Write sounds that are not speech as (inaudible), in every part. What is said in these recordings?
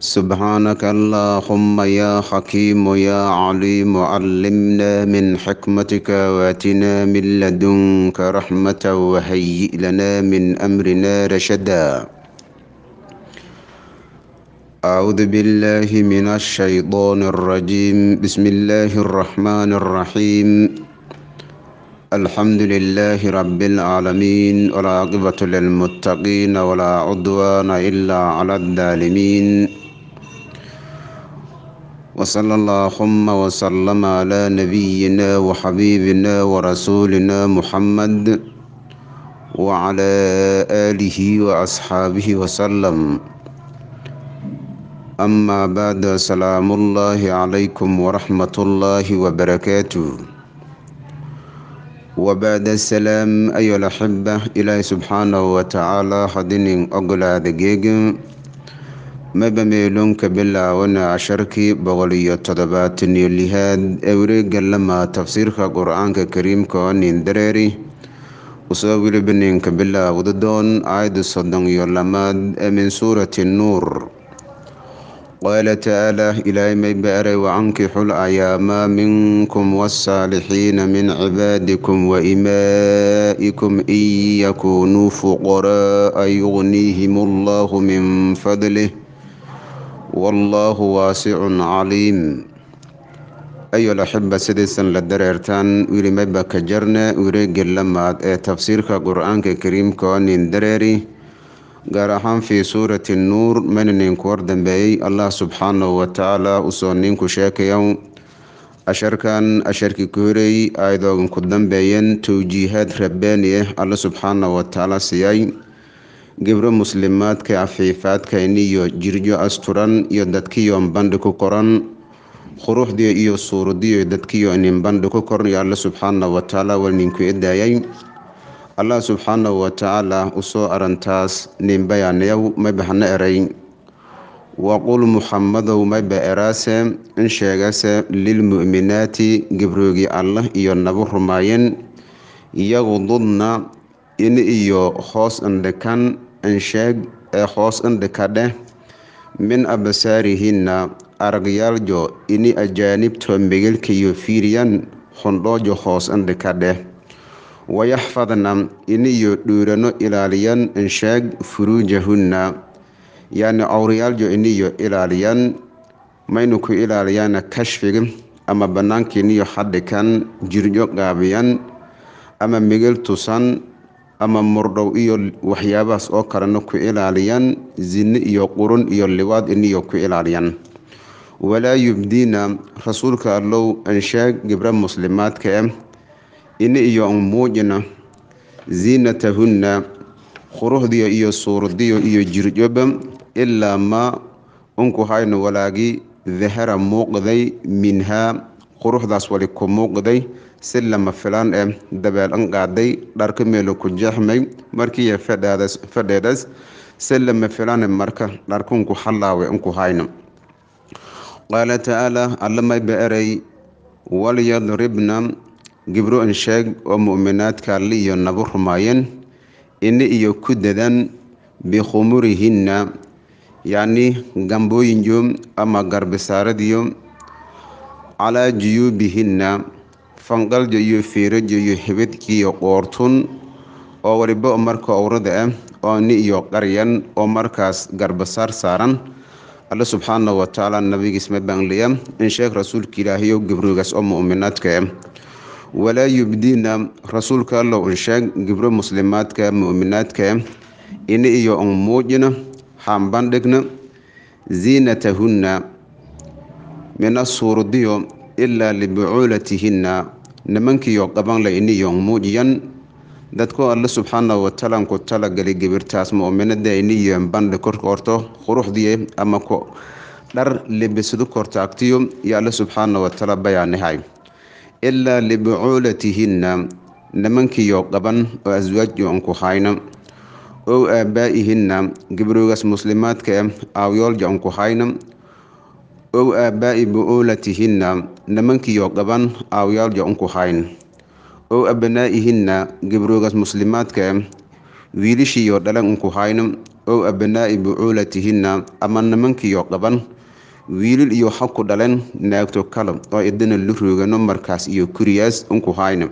سبحانك اللهم يا حكيم يا عليم علمنا من حكمتك واتنا من لدنك رحمة وهيئ لنا من أمرنا رشدا أعوذ بالله من الشيطان الرجيم بسم الله الرحمن الرحيم الحمد لله رب العالمين والعاقبة للمتقين ولا عدوان إلا على الظالمين وصلى اللهم وسلم على نبينا وحبيبنا ورسولنا محمد وعلى آله وأصحابه وسلم أما بعد سلام الله عليكم ورحمة الله وبركاته وبعد السلام أيها الأحبة إلى سبحانه وتعالى حدين أقل هذا mabameyloonka bilaawana casharkii boqol iyo toddobaatan iyo lixaad ee wareega lama tafsiirka qur-aanka kariimka oo nin dareeri usoo weliba ninka bilaawda doon aayadda soddon iyo lamaad ee min suurati nuur qaala tacaala ilaahay maybaaray wacankixul ayaamaa minkum wasaalixiina min cibaadikum wa imaaikum in yakuunuu fuqara'a yugniihim allahu min fadlih wallaahu waasicun caliim ayoal axiba sidaysan la dareertaan wilimaba ka jarne wireegga lamaad ee tafsiirka qur-aanka kariimkao nin dareeri gaar ahaan fii suurati nuur mana ninku war dambeeyey allah subxaanahu watacaala usoo ninku sheekaya asharkan asharkii ku horey aydoogan ku dambeeyeen towjiihaad rabbaani ah eh, alla subxaanahu watacaala siiyay gibro muslimaadka cafiifaadkayni iyo jirjo asturan iyo dadkiiyoon bandhi ku qoran quruxdii iyo suuradiiyo dadkiyo inin bandhi ku qoran iyo alla subxaana watacaala waa ninku edaayay allah subxaana watacaala usoo arantaas nin bayaanayaw maybaxna eray waqul muxamadow mayba eraase in sheegase lilmu'minaati gibroogii allah iyo nabu rumaayeen yaqdudna in iyo hoos indhikan insheeg ee hoos indhika dheh min absaarihinna aragyaaljo ini ajaanibto megelkayo fiiriyan hondhoojo hoos indhika dheh wayaxfadna iniyo dhuurano ilaaliyan insheeg furuujahunna yacni cowriyaaljo iniyo ilaaliyan maynu ku ilaaliyaana kashfiga ama bannaanka iniyo xadhikan jirjo gaabiyan ama megel tusan ama murdhow iyo waxyaabahaas oo kalena ku ilaaliyaan sinne iyo qurun iyo liwaad iniyo ku ilaaliyaan walaa yubdiina rasuulka allow anshaag gibra muslimaadka ah eh, ini iyo muujina ziinatahunna quruxdiyo iyo suuradiyo iyo jirjoba ilaa ma unku hayno walaagii dahara muuqday minhaa quruxdaas wali ku muuqday si lama filaan eh dabeelan qaaday dharka meelo ku jeexmay markiiyo fadheedas si lama filaan marka dharkunku hallaawe unku hayno qaala tacaala allamay ba eray walyadribna gibro in sheeg oo mu'minaadka li iyo nabu rumaayeen ini iyo ku dadan bikhumurihinna yacni gambooyinyo ama garbisaaradiyo calaa juyuubihinna fanqaljo iyo fiirajo iyo hibadkiiyo qoortun oo waliba marka owrada ah oo ni iyo qaryan oo markaas garbasaar saaran alla subxaana watacaala nabigiisma baangliya in sheeg rasuulka ilaahiyo gibroogaas oo mu'minaadka ah. walaa yubdiina rasuulka allow in sheeg gibro muslimaadka mu'minaadka ah. ini iyo umuujina haambandhigna ziinatahunna mina suurdiyo ilaa libucuulatihinna nimankiioo qaban la iniyoon muujiyan dadku alle subxaana watalanku talagali gibirtaas mu'minada iniyo bandhi korkoorto quruxdiye ama ku dhar libisdu kortaagtiyo iyo alle subxaana watala bayaanihay ilaa libucuulatihinna nimankiioo qaban oo aswaajyoonku hayna ow aabaa'ihinna gibrogas muslimaadka e ah, aawyoolyanku hayna ow aabaai bu'uulatihinna nimankiiyo dhaban aawayaalja unku hayn ow abanaa'ihinna gabrogas muslimaadka wiilishiiyo dhalan unku hayn ow abanaa'i bucuulatihinna ama nimankiiyo dhaban wiilil iyo xabku dhalan naagto kale oo idina lu roogano markaas iyo kuriyaas unku hayn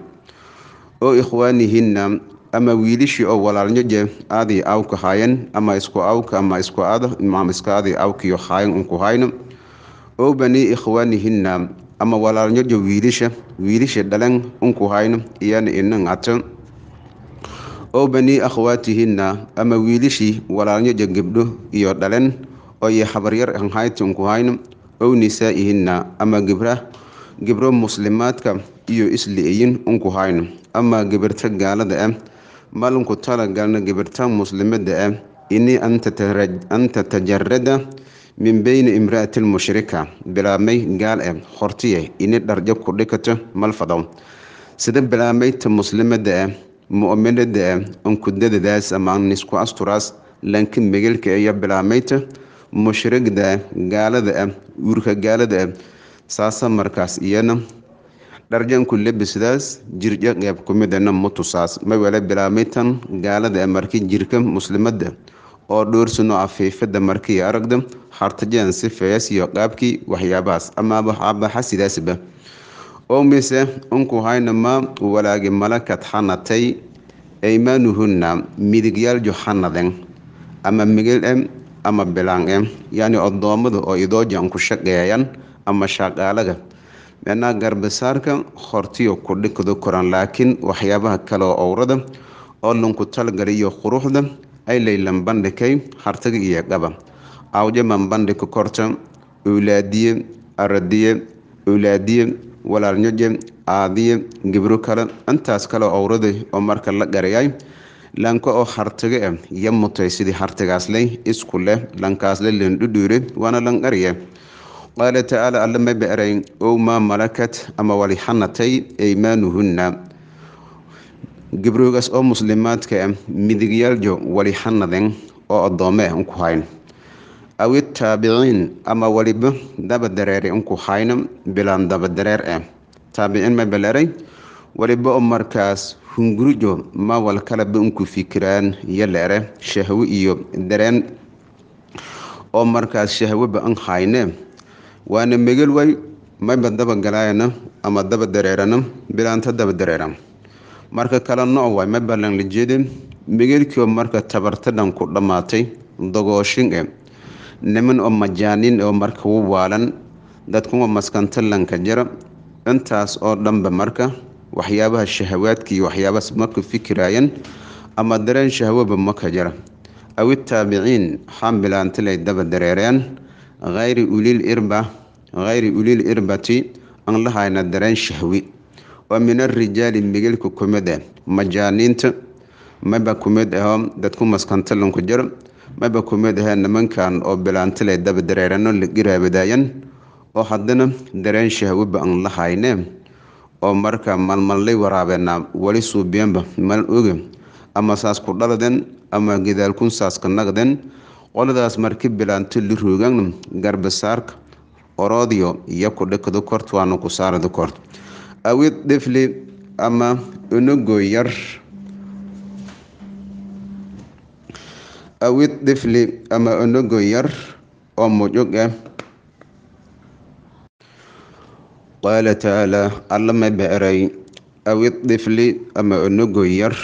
ow ikhwaanihinna ama wiilishii oo walaalnyoje aadii awka haayen ama isku awka ama isku ad imaam iskaadii awkiyo haayen unku hayn oo bani ikhwaanihinna ama walaalnyojo wiilisha wiilisha dhalan unku hayno iyana inangato oo banii akhwaatihinna ama wiilishii walaalnyojo gebdho iyo dhalen oye habaryar anhayt unku hayno ow nisaa'ihinna ama gebra gebro muslimaadka iyo isli'eyin unku hayno ama gibirta gaalada ah malunku tala galna muslimada ah ini anta tajarada min beyni imra'atin mushrika bilaabmay gaal e eh, hortiye eh, ini dharjo kudhikato malfadow sida bilaabmayta muslimada e mu'minada e onkudadadaas ama nisku asturaas lanka megelka iyo bilaabmayta mushrigda gaalada uurka gaalada saasa markaas iyana dharjanku lebisdaas jirja qeyb kumidana mutusaas mawele bilaabmaytan gaalada marki jirka muslimada oo dhowrsanno afiifada ah markii aragda hartajeen si iyo qaabkii waxyaabahaas amaabaxa sidaasba oo unku haynamaa walaagi malakad xanatay aymaanuhunna midigyaal joxanaden ama migil-em ama bilaan-em yacni oddoomada oo idoojan ku shaqeeyan ama shaqaalaga meenaa garbasaarka hortiyo kudhikdu koran laakiin waxyaabaha kale oo owrada oo lanku talgaliyo quruxda ay laylan bandhikay hartiga iyo dhaba awje manbandhiko korta owlaadiye aradiye owlaadiye walaalnyoje aadiye gibro kale intaas kale owraday oo marka la garayay lanka oo hartiga ah ya mutay sidii hartigaasley isku leh lankaas le landhudhuure waana lanqariye qaala tacaala alla ma beerayn ow maa malakat ama walixanatay aymaanuhunna gabrogaas oo muslimaadka ah, midigyaaljo wali xanaden oo adoome unku hayn awi taabiciin ama waliba dabadareere unku hayno bilaan dabadareer eh ah. taabiciin ma balaray waliba oo markaas hungurijo mawal kaleba unku fikiraan yaleere shahwo iyo dareen oo markaas shahwoba an hayne waana megelway mayba daba galaayana ama daba dareerana bilaanta daba dareera marka kale no waay mabalan la jeedin migirkiioo marka tabartadhan ku dhammaatay dogooshin e niman oo majaanin oo marka u waalan dadkuwa maskantalanka jira intaas oo dhanba marka waxyaabaha shahawaadka iyo waxyaabahaas marku fikiraayeen ama dareen shahwoba maka jira awi taabiciin xambilaantilay daba dareereen khayri uliil irba hayri uliil irbati aan lahayna dareen shahwi oo min alrijaali migelku kumid eh majaaniinta maba kumid ahoo eh dadku maskantalanku jir maba kumid ahee eh nimankan oo bilaantilay daba dareerano giraabadaayan oo haddana dareen shahwaba an la hayne oo marka malmallay waraabeenaa weli suubiyanba mal oge ama saasku dhaladeen ama gidaalkun saaska naqdeen qoladaas marki bilaanto liruugan garbasaarka oroodyo iyo kudhikadu kortwaana ku saarada kort awid dhifli ama unugoy yar awid dhifli ama unugoy yar oo mujug ah eh. qaala tacaalaa alla ma beeray awid dhifli ama unugoy yar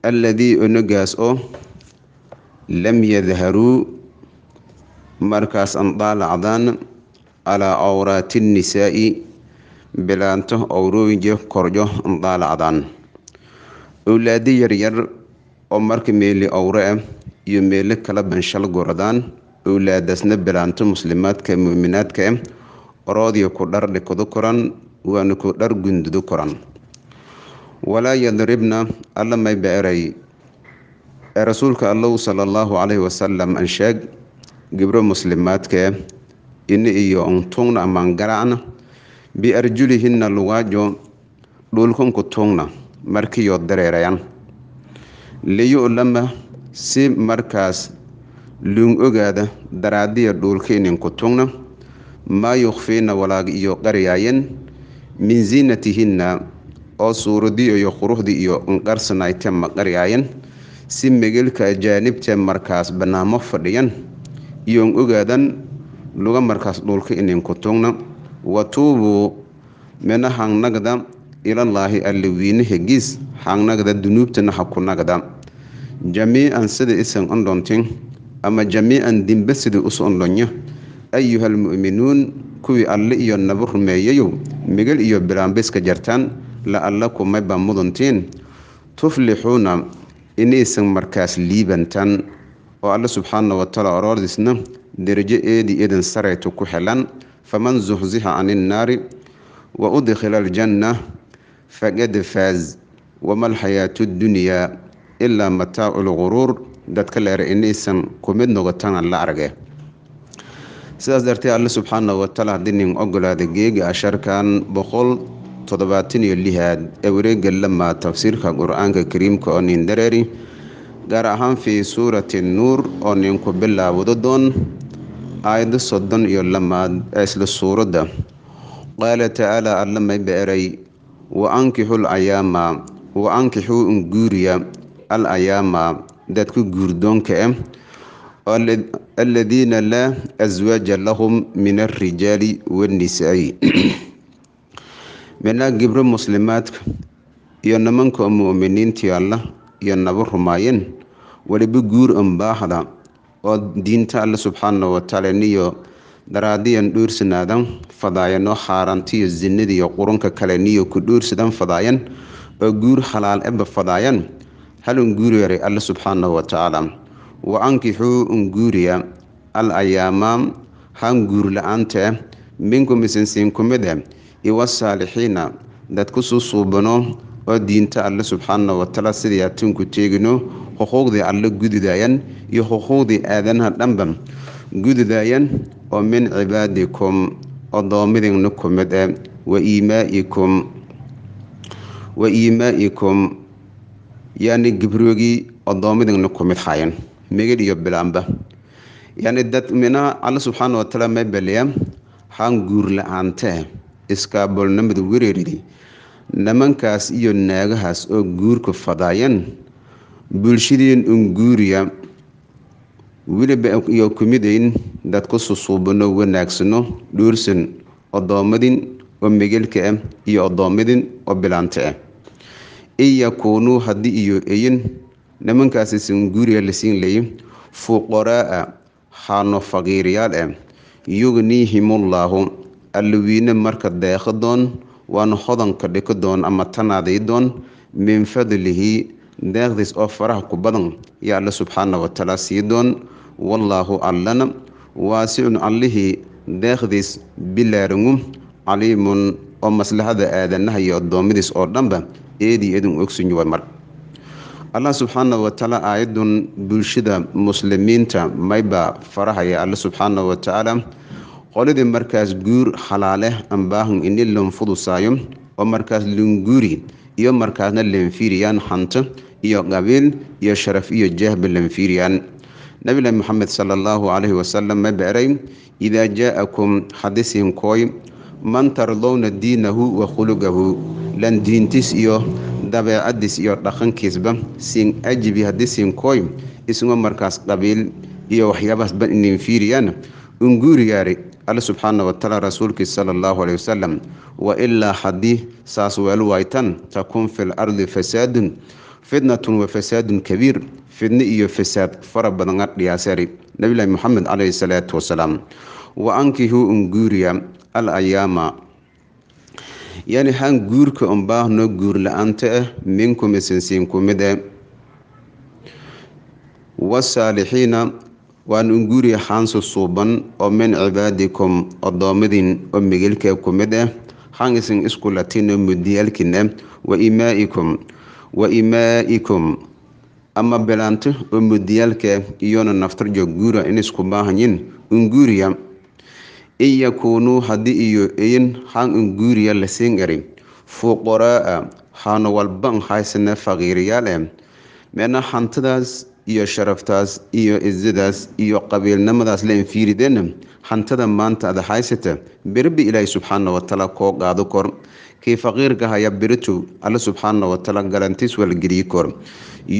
alladii unugaas oo lam yadharuu markaas aan daalacdaan calaa awraati nisaai bilaanto awrooyinje korjo daalacdan owlaadi yaryar oo marka meeli owre ah iyo meelo kala banshal guradaan owlaadasna bilaanto muslimaadka mu'minaadka ah oroodiyo ku dhar dhikodu koran waana ku dhar gundudu koran walaa yadribna alla mayba eray ee rasuulka allahu sala allahu caleyhi wasalam anshaag gibro muslimaadka ini iyo ontungna aman garacna biarjulihina lugajo dhulkunku tungna markiyo dareerayan liyu'lama si markaas luun ogaada daraadiya dhuulka dhuulkiininku tungna maa yukhfiina walaag iyo qariyaayen min ziinatihinna oo suuradii iyo quruxdii iyo inqarsanayte ma qariyaayen si megelka ajaanibte markaas banaamo fadhiyan iyoon ogaadan luga markaas dhuulka inin ku tugna watuubuu mina hangnagda ilallaahi alle wiine hegiis hangnagda dunuubtana ha ku nagda jamiican sida isan undhontin ama jamiican dimbe sida us ondhonyo ayuhal mu'minuun kuwii alle iyo naba rumeeyayow migil iyo bilaambiska jartaan la alla kumayba muduntiin tuflixuuna inaysan markaas liibantan oo alle subxaana watacaala oroordiisna derajo eedii idin saraytu ku xilan faman zuhziha can innaari wa udkhila aljanna faqad faaz wama alxayaatu ddunyaa ilaa mataacu lguruur dadka leere inaysan kumid nogotana la arge sidaas darteed alle subxaana wataala haddii nin ogolaada geega asharkan boqol toddobaatan iyo lihaad ee wareega lamaa tafsiirka qur-aanka kariimka oo nin dareeri gaar ahaan fii suurati nuur oo ninku bilaabudo doon aayadda soddon iyo lamaad ee isla suuradda qaala tacaalaa alla mayba eray wa ankixul ayaama wa ankixuu unguuriya al cayaama dadka guurdoonka ah eh, aladiina laa aswaaja lahum min alrijaali wannisaa'i (clears throat) midnaa gibro muslimaadka iyo nimanka mu'miniintii alla iyo naba rumaayeen waliba guur anbaaxda oo diinta alle subxaana watacaala niyo daraadiyan dhuursanadan fadaayanoo xaaraantiyo zinadiiyo qurunka kale niyo ku dhuursadan fadaayan oo guur halaal eba fadaayan hal unguuriyaray alle subxaanahu watacaala wa ankixuu unguuriya al ayaama han guur la-aanta ah minkum isinsiin ku mid ah iwasaalixiina dadku suu suubano oo diinta alle subxaana watacaala sidii atanku teegino xuquuqdii alle gududayan iyo xuquuqdii aadanaha dhanba gududayan oo min cibaadikum odoomidina kumid mid e eh. waiimaa'ikum wa iimaa'ikum yani gibroogii odoommidina kumid hayan migid iyo bilaanba yani dad minaha alle subxaana watacaala may baliya haan guur la-aantee eh. iskaaboolnimada wereeridi nimankaas iyo naagahaas oo guurku fadaayan bulshadeen unguuriya weliba iyo kumidayn dad ku susuubano wanaagsano dhuursan odoomadin oo megelka ah eh, iyo odoomadin oo bilaanta ah eh. in yakuunuu haddii iyo eyan nimankaasiis unguuriya lasiin leeyay fuqaraa-a haano faqiiryaal ah eh. yugniihimullaahu allawiina marka deeqa doon waana hodanka dhiki doon ama tanaaday doon min fadlihi deeqdiis oo faraha ku badan yaa alle subxaana watacaala sii doon wallaahu allana waasicun allihii deeqdiis bilaaringu caliimun oo maslaxada aadanaha iyo addoommadiis oo dhanba eedii idin ogsunyuwa mar allah subxaana watacaala aayaddun bulshada muslimiinta mayba farahaya alle subxaana watacaala qolidii markaas guur halaale ambaahun ini lanfudusaayo oo markaas linguuri iyo markaasna lenfiriyan hanto iyo qabiil iyo sharaf iyo jahba lenfiriyan nabilahi moxamed sala allahu caleyhi wasalam ma beeray idaa jaa'akum akum man tardowna diinahu wa khulugahu lan diintiis iyo dabeecadiis iyo dhaqankiisba sin ajibi haddii sinkoy markaas qabiil iyo waxyaabahaas baninfiiriyaan unguuriyaari alle subxaana watacaala rasuulkii sala allahu caleyh wasalam wa ilaa haddii saas weel waaytan takun fi ardi fasaadun fitnatun wa fasaadun kabiir fidne iyo fasaad fara badan adhiyaasari nebilahi moxamed caleyhi salaatu wasalaam wa ankihu unguuriya al ayaama yani han guurka unbaahno guur la-aanta ah minkum isinsiin ku wasaalixiina waan unguri xaansu suuban oo min cibaadikum oddoomadiin oo migalka ku mid ah eh, xangisin isku latino mudiyaalkina wa imaa'ikum wa imaa'ikum ama bilaanto oo mudiyaalka iyona naftarjo guura in isku baahanyin unguuriya in yakuunuu haddii iyo in haan unguuriya la siin ari fuqaraa'a xaano walban haysane faqiiriyaal eh meena hantidaas iyo sharaftaas iyo izadaas iyo qabiilnimadaas leen fiirideenna hantada maanta ada haysata beribi ilaahay subxaana watacaala koo qaado kor kii faqiirka haya ah alle subxaana watacaala galantiis walgeliyi kor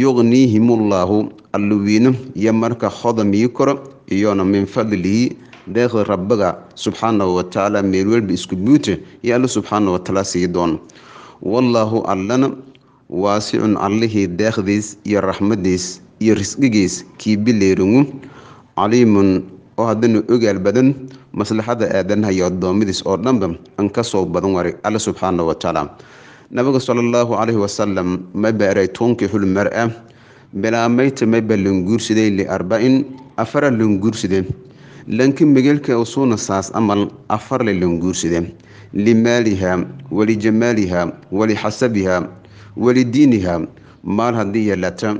yuqniihimullaahu alluwiino iyo marka hodamiyi kor iyona min fadlihi deeqi rabbiga subxaana watacaala meelwelba isku buute iyo alle subxaana watacaala sii doon wallaahu allana waasicun allihii deeqdiis iyo raxmadiis iyo risqigiis kii bileerungu caliimun oo haddanu ogaal badan maslaxada aadanaha iyo addoommadiis oo dhanba an ka soo badan waray alle subxaana wa nabiga sala allahu caleyhi wasalam ma baaray tunkixul mar-a bilaa mayta maba languursiday liarba'in afara languurside lanka megelka usuuna saas amal afarle languurside limaaliha walijamaaliha walixasabiha walidiiniha maal haddii yeelata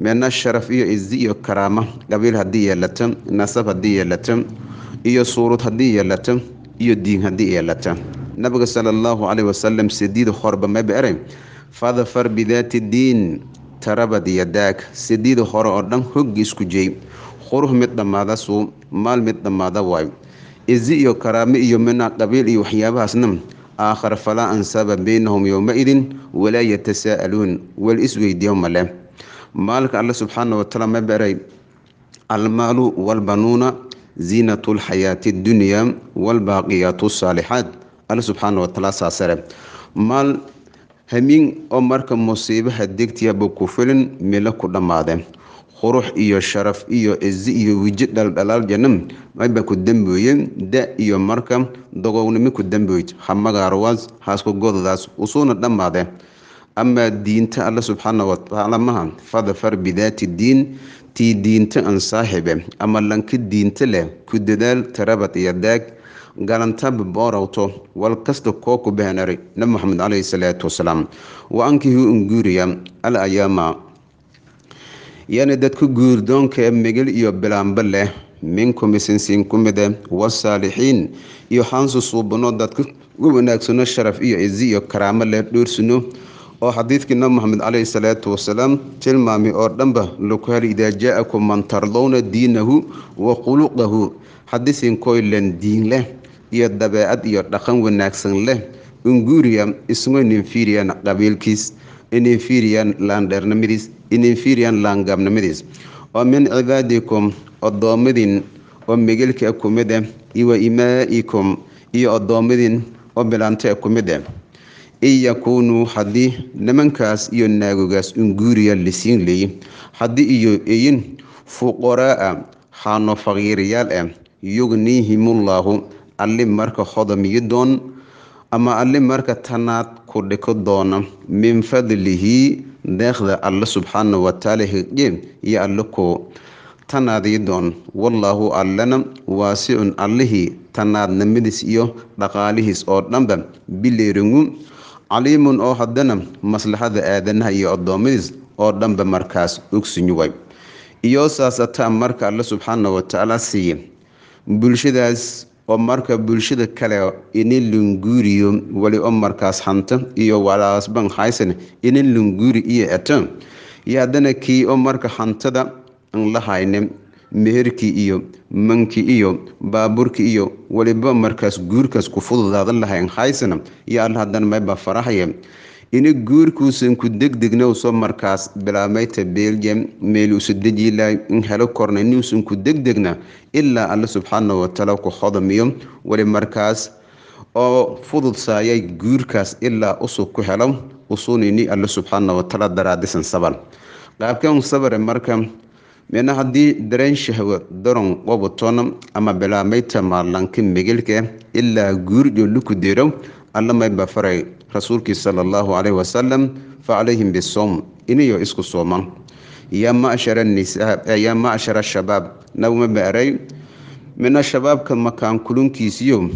midna sharaf iyo izi iyo karaama qabiil haddii yeelato nasab haddii yeelato iyo suurud haddii yeelato iyo diin haddii yeelato nabiga sala allahu caleyh wasalam sidiid horeba maba erey fadfar bidaati diin tarabad yadaag sidiid hore oo dhan hoggi isku jey qurux mid dhammaada suu maal mid dhammaada waay izi iyo karaame iyo mina qabiil iyo waxyaabahaasna aakhar falaa ansaaba baynahum yowma walaa yatasaa'aluun wal isweydiiyo maleh maalka alle subxaana wataala ma beray almaalu walbanuuna ziinatu lxayaati dunya walbaaqiyaatu saalixaat alle subxaana wataala saasare maal hamiin oo marka musiibaha degtiya buu ku filin milo ku dhammaade qurux iyo sharaf iyo cizi iyo wiji dhaldhalaal janam maba ku dambeoye da iyo marka dogownimo ku dambeoyd ha magarawaas haasku godadaas usuuna dhammaade ama diinta alla subxaana watacaala mahan fadafar bidaati diin tii diinta an saaxibe ama lanka diinta leh ku dadaal tarabad iyo daag galantab boorowto wal kasta koo ku nabi moxamed caleyhi salaatu wasalaam wa ankihu unguuriya al ayaama yani dadka guurdoonkae migil iyo bilaanba leh minkum isinsiin ku mide wasaalixiin iyo xaansu suubano dadka u wanaagsano sharaf iyo izi iyo karaamo leh dhowrsino oo xadiidkii nabi moxamed caleyhi salaatu wasalaam tilmaamay oo dhanba laku helay idaa jaaaku man tardowna diinahu wa quluqahu xadisinkoy len diin leh iyo dabeecad iyo dhaqan wanaagsan leh inguriam isngo ninfirian qabiilkiis ininfirian laandheernimadiis ininfirian laangaabnimadiis oo min cibaadikum oddoommadin oo megelka kumid eh iyo imaa'ikum iyo oddoommadin oo bilaanta kumid eh in yakuunuu haddii nimankaas iyo naagogaas unguuriya lasiin leeyi haddii iyo iyin fuqaraa'a xaano faqiiriyaal ah yugniihimullaahu alli marka hodamiyi doon ama alli marka tanaad ku dhiko doona min fadlihi deekhda alla subxaana watacaala hegdeen iyo alle ku tanaadii doon wallaahu allana waasicun allihii tanaadnimadiis iyo dhaqaalihiis oo dhanba bileeringu caliimun oo haddana maslaxada aadanaha iyo addoommadiis oo dhanba markaas ogsin iyo iyoo saasataan marka alle subxaana watacaala siiye bulshadaas oo marka bulshada kale inin linguuriyo wali oo markaas hanta iyo walaasban haysan inin linguuri iyo eto iyo haddana kii oo marka hantada aan la haynin meherkii iyo mankii iyo baabuurkii iyo waliba markaas guurkaas ku fududaadan lahayn haysana iyo alla haddana farahaya ina guurkuusan ku degdegnawso markaas bilaabmayta belgium meeluusa dejiilay in helo korna niusan ku degdegna ilaa alle subxaana watacaala ku hodamiyo wali markaas oo fududsayay guurkaas ilaa usug ku helo usunini alle subxaana watacaala daraadisan sabal qaabkan sabare marka midna haddii dareen shahwo daron qobuton ama bilaamayta maarlanka migilka eh, ilaa guurjo lukudero allamay ba faray rasuulkii sala allahu caleyhi wasalam fa calayhim bisowm iniyo isku sooman yaa macshara nisaa eh, yaa macshara shabaab nabuma baaray midna shabaabka makaan kulunkiisiyo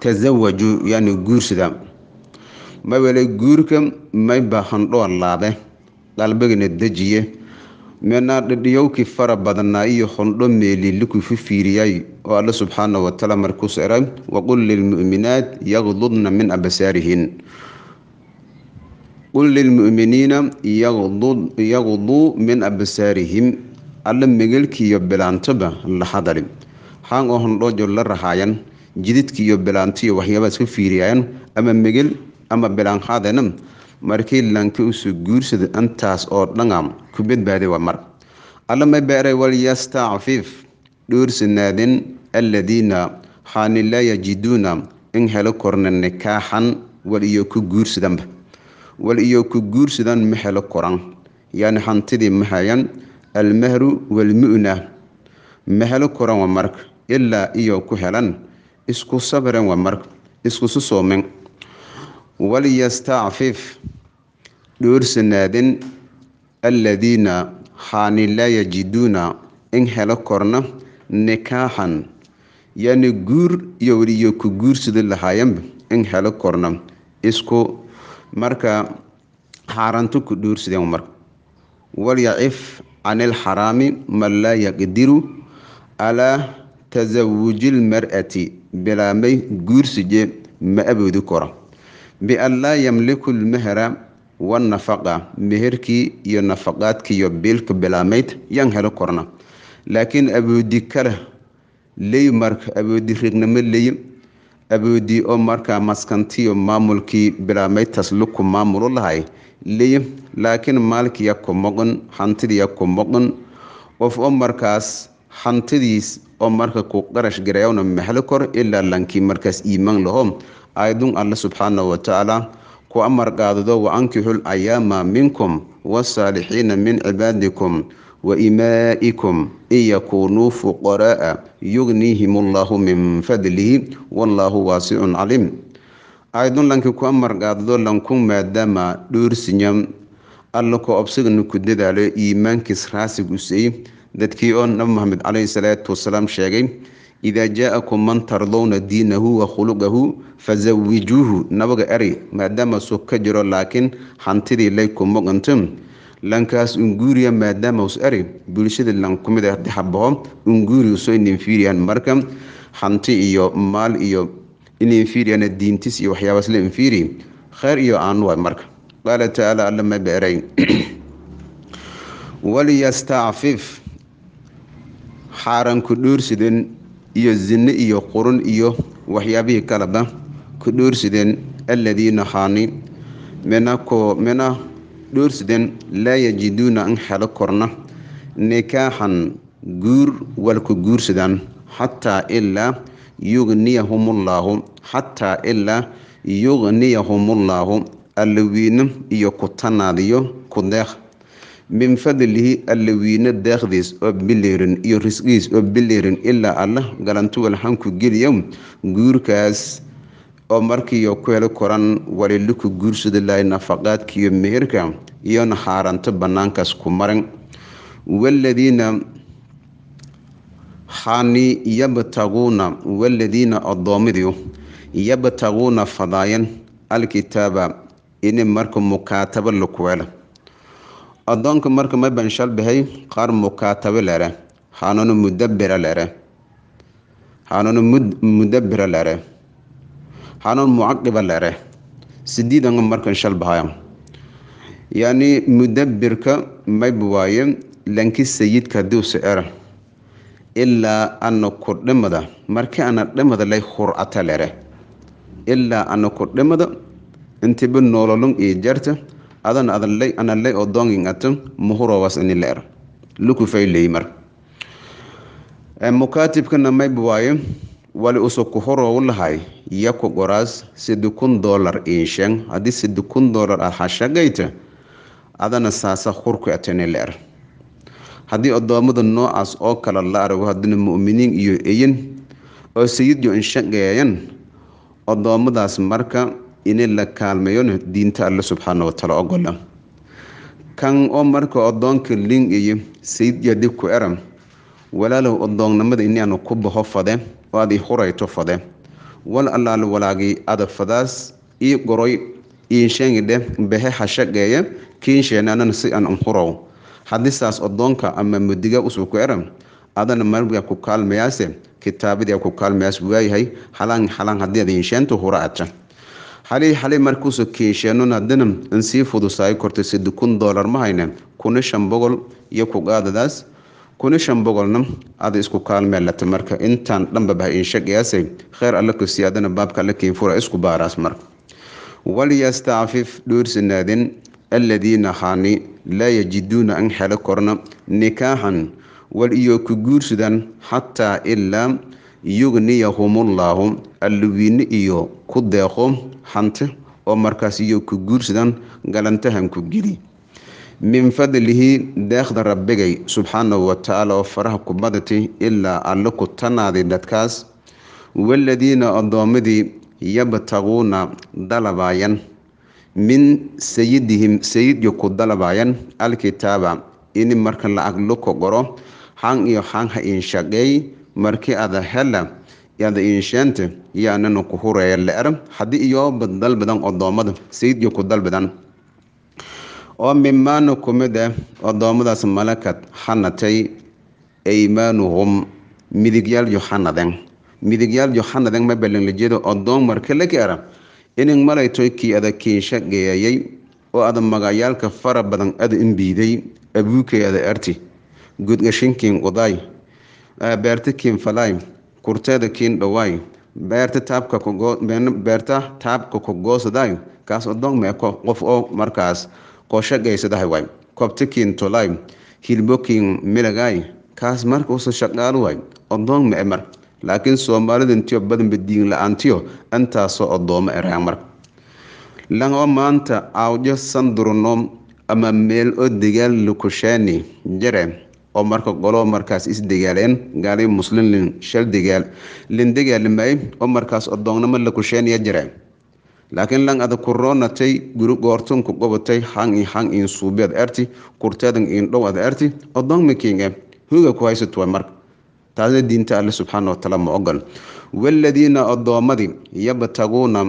tasawaju yani guursida mawele guurka may baahandhoor laabe dalbagina dejiye meenaa dhadhiyowkii fara badnaa iyo hondho meeliliku fu fiiriyay oo alle subxaana wataala markuu seray waqul lilmu'minaat yaqdudna min abasaarihin qul lilmu'miniina yaqduu min abasaarihim alla megelkiiyo bilaantoba la hadali xaan oo hondhoojo la rahaayan jididkiiyo bilaantiyo waxyaabaas ka fiiriyayan ama megel ama bilaanqaadena markii lanka usu guursado antaas oo dhangam ku badbaaday waa mar alla ma beeray walyastacfif dhoorsanaadin alladiina xaani laa yajiduuna in helo korna nikaaxan wal iyo ku guursadanba wal iyo ku guursadan ma helo koran yani hantidii ma hayan almahru walmu'na ma helo koran waa marka ilaa iyo ku helan isku sabran waa marka iskusu soomen walyastacfif dhoorsanaadin alladiina xaani laa yajiduuna in helo korna nikaaxan yani guur iyo weliyo ku guursada lahaayanba in helo korna isku marka xaaraantu ku dhuursadeen marka walyacif can ilxaraami man laa yaqdiru alaa tasawuji lmar'ati bilaamay guursije ma aboodi kora bian laa yamliku lmehra wanafaqa meherkii iyo nafaqaadkiiyo biilka bilaamayd yaan heli korna laakiin aboodi kala ley marka aboodi regnimo ley aboodi oo markaa maskantiyo maamulkii bilaamaydtaas luku maamulu lahay ley laakiin maalkiya ku moqon hantidiya ku moqon qof oo markaas hantidiis oo marka ku qarash garayawna maheli kor ilaa lankii markaas iimaan laho aayadun alle subxaanahu watacaala ku amar qaadado waankixul ayaama minkum waasaalixiina min cibaadikum wa waimaa'ikum in yakuunuu fuqaraa'a yugniihim allaahu min fadlihi wallahu waasicun caliim aayadun lanki ku amar qaadado lanku maadaama dhuursinyam alla ko obsigna ku dadaalo iimaankiis raasig usey dadkii oo nabi maxamed caleyhi salaatu wasalaam sheegay idaa jaa-akum man tardawna diinahu wa khuluqahu fasawijuuhu nabaga eri maadaama sug ka jiro laakiin hantidii lay kuma lankaas unguuriya maadaamaus eri bulshada lan kumid ah daxabaho unguuriuso inin fiiriyaan marka hanti iyo maal iyo inin fiiriyana diintis iyo waxyaabaas la infiiri kheyr iyo aanuwa marka qaala tacaala alla ma beeray waliyastacfif xaaranku dhuursidan iyo zinne iyo qurun iyo waxyaabihii kaleba ku dhoorsideen alladiina haani mena mena dhoorsideen laa yajiduuna an xelo korna nikaaxan guur walku guursadaan xataa ilaa yugniyahumullaahu xataa ilaa yugniyahumullaahu allawiina iyo ku tanaadiyo ku deekh min fadlihi alla wiina oo biliirin iyo risqiis oo biliirin ilaa allah galantuwal xanku geliyo guurkaas oo markiiyo ku helo koran waliluku guursadalaay nafaqaadkiiyo meherka iyona naxaaranto bannaankaas ku marin waladiina xaani yabtaguuna waladiina addoommadiiu yabtaguuna fadaayan alkitaaba ini marka mukaataba lakuwela addoonka marka ma banshalbahay qaar mukaatabe lere haanono mudabira lere haanono mudabira lere hanon mucaqiba lere sidiidanga markan shalbahaya yani mudabirka mayb waaye lanki sayidka diusa era ilaa ana ku kordhimada markii ana dhimada lay hurata lere ilaa ana ku kordhimada intiba noololong iyo jarta adan adanley analey oo dongin atum muhurowas ini leer luku fayleymar mukaatibkana maybwaayo wali usuku horoowu lahay yaku goraas sidi kun doolar haddii sidi kun aad hashagayta adana saasa hurku atani leer haddii addoommada noocaas oo kale la argo haddina mu'miniin iyo eyin oo sayidyo inshageeyan addoommadaas marka in la kaalmeeyo diinta alle subxaana wataala ogola kan oo marka odoonka lingiyo sayid iyo dibku eram walaalow odoonnimada inaanu ku baho fade oo aad i hurayto fade wal allaal walaagii adafadaas ii goroy iinshengidhe behe hashaqeeye kiinsheenanana si aan unhurow hadisaas odoonka ama mudiga usuku eram adana marga ku kaalmayaase kitaabadii ku kaalmayaas waayahay halaan halaan hadii ad iinsheenta hura ata xalay xalay markuusoo keesheenon haddana an sii fudusaay kortay sadde kun doolar ma hayne shan boqol iyo kugaadadaas kuna shan boqolna ada isku kaalmeelata marka intaan dhanbabah inshaqyaase kheer alla kosi adana baabka alla keenfura isku baaraas marka walyastacfif dhoorsanaadeen alladiina haani laa yajiduuna an xelo korna nikaaxan wal iyo ku guursadaan xataa ilaa yugniyahumullaahu alluwiinno iyo ku deeqo hanti oo markaas iyo ku guursadan galantahan ku geli min fadlihi deekhda rabbigay subxaanahu watacaala oo faraha ku badatay ilaa alle ku tanaaday dadkaas waaladiina addoommadii yabtaguuna dalabaayan min sayidihim sayidyo ku dalabaayan alkitaaba ini marka la-ag luku qoro xan iyo xan ha inshaqeey markii ada hela ada iisheente yaanana ku hureeya le-er haddii iyooba dalbadan odoommada sayid iyo oo mimaana ku mid malakad xanatay aymaanuhum midigyaal yoxanaden midigyaal yoxanaden ma ballanlijyada odoon marka la gaara malaytoy kii ada kiisha geeyayay oo ada magayaalka fara badan ada imbiiday abuukay ada arti gudgashinkiin qudaay Eh, beerta kinfalay kurteeda kiin dhoway beerta taabkabeerta taabka kogoosadaay kaas odong meeko qof oo markaas qoosho gaysadahay way kobta kiin tolay hilbo kiin milagay kaas markuusa shaqaalu way odoong mee mar laakiin soomaalidantiyo badanba diin la-aantiyo intaasoo odoomo eraan mar langoo maanta aawjo sandurunom ama meel oo degaal lukusheeni jare oo marka golo markaas isdagaaleen gaali muslimlin shal dagaal lin dagaalamaay oo markaas odoognamo la kusheenya jira laakiin lan ada kuroonatay guri goortunku gobatay hang i hang in suubeed arti kurteedan in dhow ada arti odoongma keenga huga ku haysatuwa marka taasna diinta alle subxaana wataala ma waladiina odoomadii yabtaguuna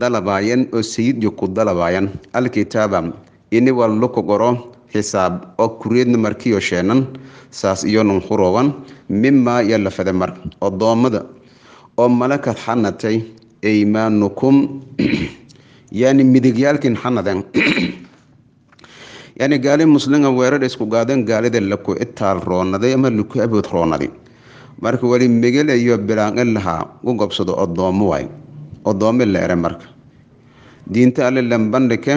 dalabaayeen oo sayidyo ku dalabaayeen alkitaaba ini walluku goro xisaab oo kuriyeedna markiyo sheenan saas iyonan hurowan mimaa yalafada mar odoommada oo malakad xanatay aymaanukum (clears throat) yani midigyaalkin xanaden (clears throat) yani gaali muslinga weerara isku gaaden gaalida laku itaal roonaday ama laku abood roonadi marka wali megel iyo bilaanqin lahaa u gobsado odoomo waay odoome la ere marka diinta alle lambandhike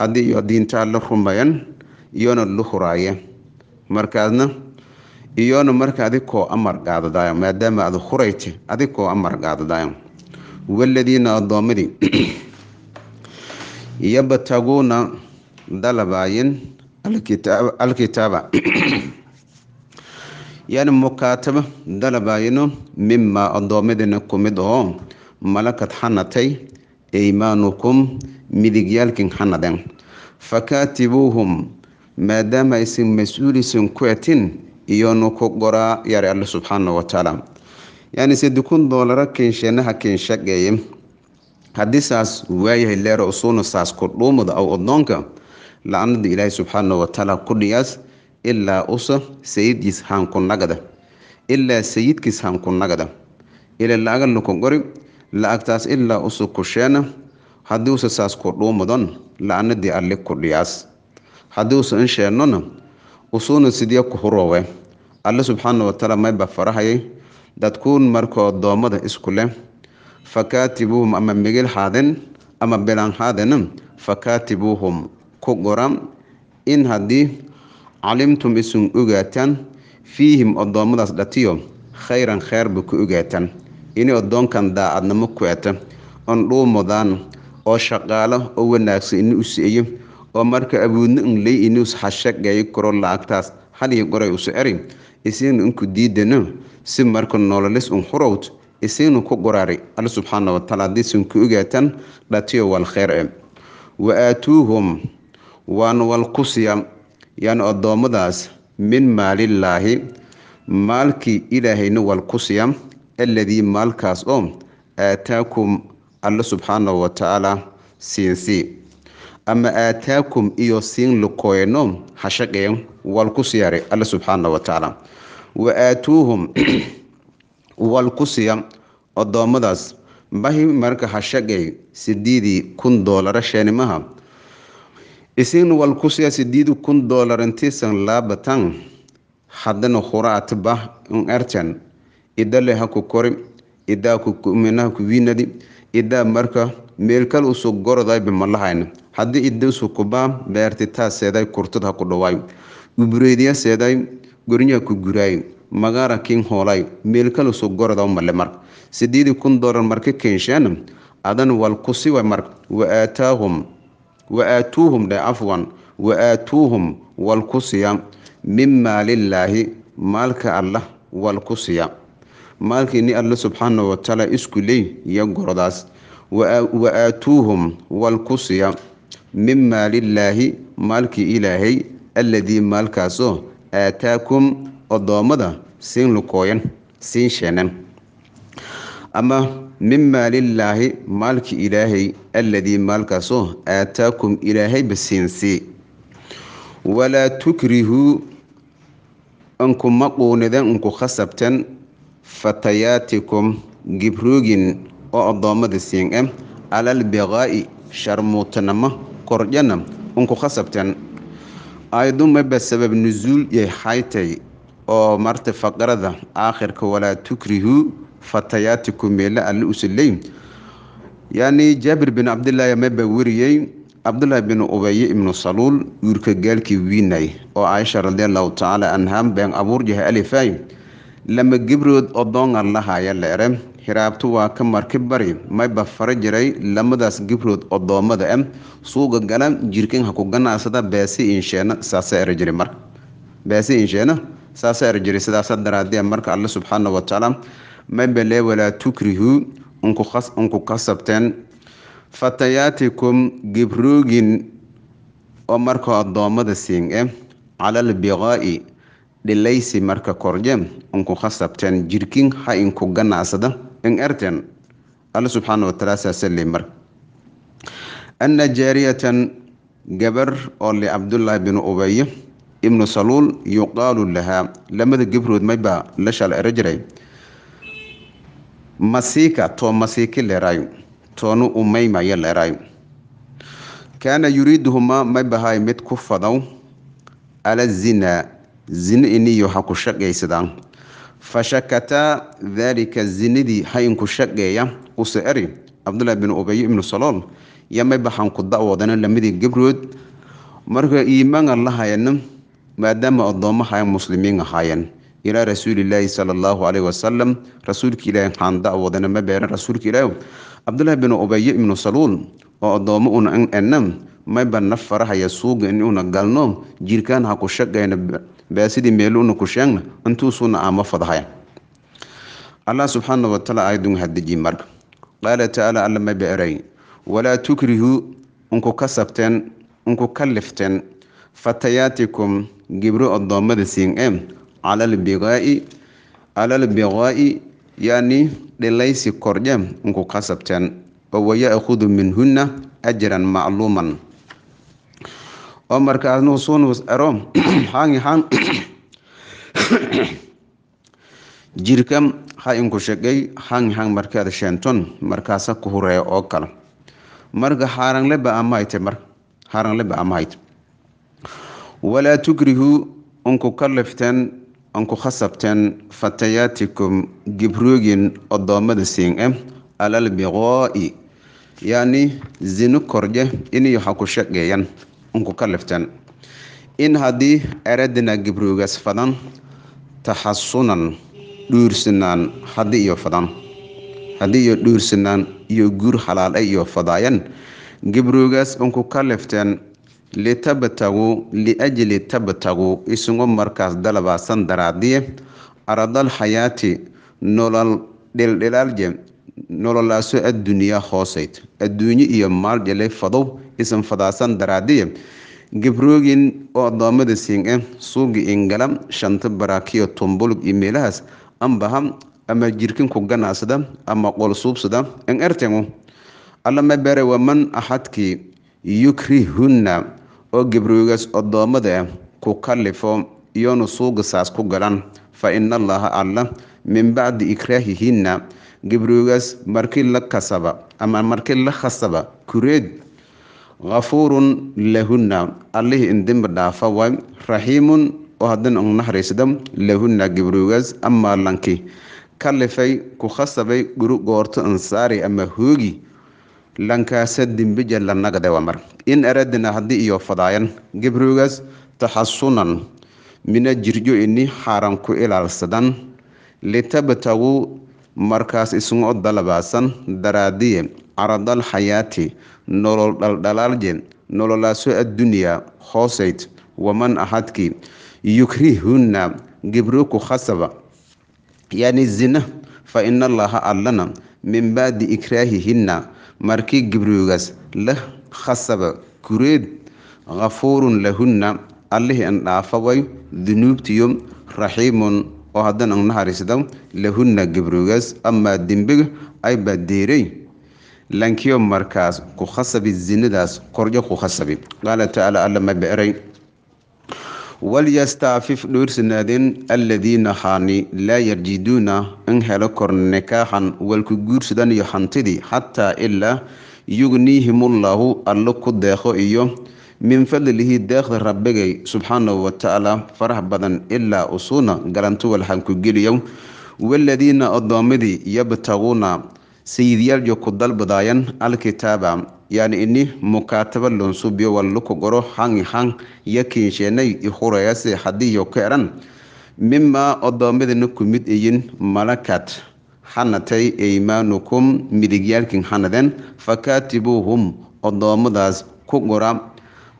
haddii diintaa la rumayan iyona la huraaye markaasna iyona marka adikoo amar qaadadaaya maadaama aad hurayte adikoo amar qaadadaaya waladiina addoommadii (clears throat) yabtaguuna dalabaayen alkitaaba (clears throat) yani mukaataba dalabaayeno mimaa addoommadina kumid mid oo malakad xanatay iimaanukum midigyaalkin ha nadeen kaatibuuhum maadaama aysan mas-uulisan ku etin iyonu ku goraa yaari alle subxaana watacaala yacni sadukun doolara kinsheenaha kinshaqeeye haddii saas waayahay leero usuuna saas ku dhuumada aw odoonka la-anada ilaahay subxaana watacaala ku dhigaas ilaa usa sayidkiis haankunagada ilaa sayidkiis haankunagada ila la-aga luku gori la-agtaas ilaa usa kusheena haddiuse saas ku la-anadii alle kudhiyaas haddiuse in sheennona usuuna sidya ku hurowe alle subxaana watacaala mayba farahayay dadkuun markoo doommada isku leh fakaatibuuhum ama migil haaden ama bilaan haadena fakaatibuuhum ku qora in haddii calimtum isun ogaataan fiihim odoommadaas dhatiyo khayran kheerba ku ogaataan inay odoonkan daacadnimo ku eta on dhuumodaan oo shaqaalo oo wanaagsan inuu siciyo oo marka abuudna un ley inuus hashaqeeyo koro lacagtaas haliyo goray usu ceri isigna unku diidano si marka nololis un hurowd isigna ku gorari alla subxaana wataala hadiisun ku ogaataan dhatiyo wal kheyr e eh. wa aatuuhum waana walkusiya yani addoommadaas min maalillaahi maalkii ilaahayna walkusiya aladii maalkaas oo aataakum alle subxaana watacaala siinsii ama aataakum iyo siin lukoyno hashaqeen walku siyare alle subxaana watacaala wa aatuuhum (clears throat) walkusiya odoommadaas bahi marka hashaqey sideedii kun doolara sheenimaha isin walkusiya sideedi kun doolarantiisan laabatan haddana huraat bah n artan idale haku kori idaa ku minaha ku wiinadi iddaa marka meelkal usuu gorodayba ma lahayna haddii iddasu kubaa beertitaa seeday kurtad ha ku dhawaayo ubreedya seeday gornyaha ku guraayo magaara kiin hoolaayo meelkal usuu gorodaw male marka sideedii kun doolar marka keenshaana adan wal ku siwa waaataahum wa aatuuhum dhe cafwan wa aatuuhum wal ku min maalillaahi maalka allah wal ku maalkiini alle subxaana watacaala isku ley iyo gorodaas wa aatuuhum walkusiya min maalillaahi maalkii ilaahay alladii maalkaasoo aataakum odoommada siin lukooyan siin sheenan ama min maalillaahi maalkii ilaahay alladii maalkaasoo aataakum ilaahayba siinsii walaa tukrihuu inkuma quunidan unku khasabtan fatayaatikum gibruugin oo addoommada siin e sharmuutanama biqaa'i unku kordhana unku khasabtan aayadumaba sabab nusuul yaxaytay oo marta faqrada aakhirka walaa tukrihuu fatayaatikum meela alle usuleyn yani jaabir bin cabdilaahi maba weriyey cabdulaahi bin ubeye ibnu saluul yuurka gaalkii wiinay oo caaisha radiallahu tacaala anha been abuur yahay alifay lama gibrood odoonga lahaya leere xiraabtu waa ka marki bari mayba fara jiray lamadaas gibrood odoommada ah suuga gala jirkinha ku ganacsada beesi insheena saasa erjiri mar beesi insheena saasa erjiri sidaasa daraadee marka alle subxaana wataala mayba lee walaa tukrihu unku kasabteen fatayaatikum gibroogin oo marka odoommada siin eh calal biqaa'i dhilaysi marka korjem unku khasabteen jirkin ha inku ganacsada in erten alla subxaana wataala saasale mar ana jaariyatan gabar oo liabdullaahi binu ubeye ibnu saluul yuqaalu lahaa lamada gabrood maybaa la shala ero jiray masiika too masiiki leeraayo toonu umaymayo leeraayo kaana yuriiduhumaa maybahay mid ku fadaw ala zinaa zino iniyo ha ku shaqaysadaan fa shakataa daalika zinadii hayinku shaqeeya use eri cabdulaahi bin ubey ibnu salool yamay baxaan ku da-wadana gabrood marka iimanga lahayan maadaama addoomaha muslimiin ahaayeen ilaa rasuulilaahi sala allahu caleyhi wasalam rasuulka ilaahi haan da ma beeran rasuulka ilaahi cabdulaahi bin ubeye ibnu saluul oo addoommo una enam mayba na suuga in una galno jirkaan ha ku shaqayna baasidii meeluuna ku sheegna intuusuuna aama ah fadahayan allah subxaana wataala ayadun hadeji marka qaala tacaala alla ma beeray walaa tukrihuu unku ka unku ka lifteen fatayaatikum gibro addoommada siin ee calalbiqaa'i calalbiqaa'i yacni dhilaysi korje unku ka sabteen oo minhunna ajiran macluuman marka adnuhu sun was aroom (clears throat) haangihaan (clears throat) jirka ha inku shaqeey haangihaan markaada sheenton markaasa ku hureeya oo kale marka haaranleba amahayte mar haaranleba amahayte walaa tukrihuu unku kalifteen unku khasabteen fatayaatikum gibroogin odoommada siin eh alal biqoo'i yacni korje inay ha ku shaqeeyaan unku ka lifteen in haddii eradina gibroogaas fadan taxasunan dhuursinaan haddii iyo fadan haddii iyo dhuursinaan iyo guur halaalay iyo fadaayan gibroogaas unku ka lifteen litabtaguu liajli tabtagu isugu markaas dalabaasan daraadiye aradal hayaati nolol dhildhilaalje nololaaso adduniya hoosayd adduunye iyo maaljelay fadow isan fadaasaan daraadiya gabroogin oo adoomada siinge eh, suugi ingala shanta baraakiyo tumbulug iyo meelahaas ambaha ama jirkinku ganacsada ama qolsuubsada an ertegu allama bare waman axadkii yukrihunna oo gabroogaas addoommada eh, ku kalifo iyoonu suuga saas ku galan fa ina allaha alla min bacdi ikraahihinna gabroogaas markii la kasaba ama markii la khasaba kureed kafuurun lahunna allihi indembi dhaafa way raxiimun oo haddan ang naxariisda lahunna gabrogaas amaa lanki kalifay ku khasabay guru goorto ansaari ama hoogi lankaasa dimbija la nagdewa mar in aradna haddii iyo fadaayan gabrogaas taxasunan mina jirjo ini xaaran ku ilaalsadan litabtagu markaas isngoo dalabaasan daraadiye caradal xayaati nolol dhaldhalaalje nololaaso adduniyaa hoosayd waman ahadkii yukrihunna gibruku khasaba yani zina fa ina allaha allana min baadi ikraahihinna markii gibruugaas la khasaba kureed khafuurun lahunna allihii an dunuubtiyo raxiimun oo haddan ang naxariisda lahunna gibruugaas amaa dembiga ay baadeerey lankiyo markaas ku khasabi zinadaas korjo ku khasabi qaala tacaala alla ma beeray walyastaafif dhowrsanaadeen aladiina haani laa yarjiduuna in helo kor nikaaxan walku guursadan iyo hantidii xataa ilaa yugniihim yugniihimullahu allo ku deeqo iyo min fadlihi deeqda rabbigay subxaanahu watacaala farax badan ilaa usuuna galantuwalxanku geliyo waladiina addoomadii yabtaguuna sayidyaal ku dalbadayaan alkitaaba yani ini mukaataba lonsubiyo waluku goro han han ihurayase hadiyo ka eran mimaa kumid iyin malakad xanatay aymaanukum midigyaalkin xanadeen fakaatibuuhum odoomadaas ku gora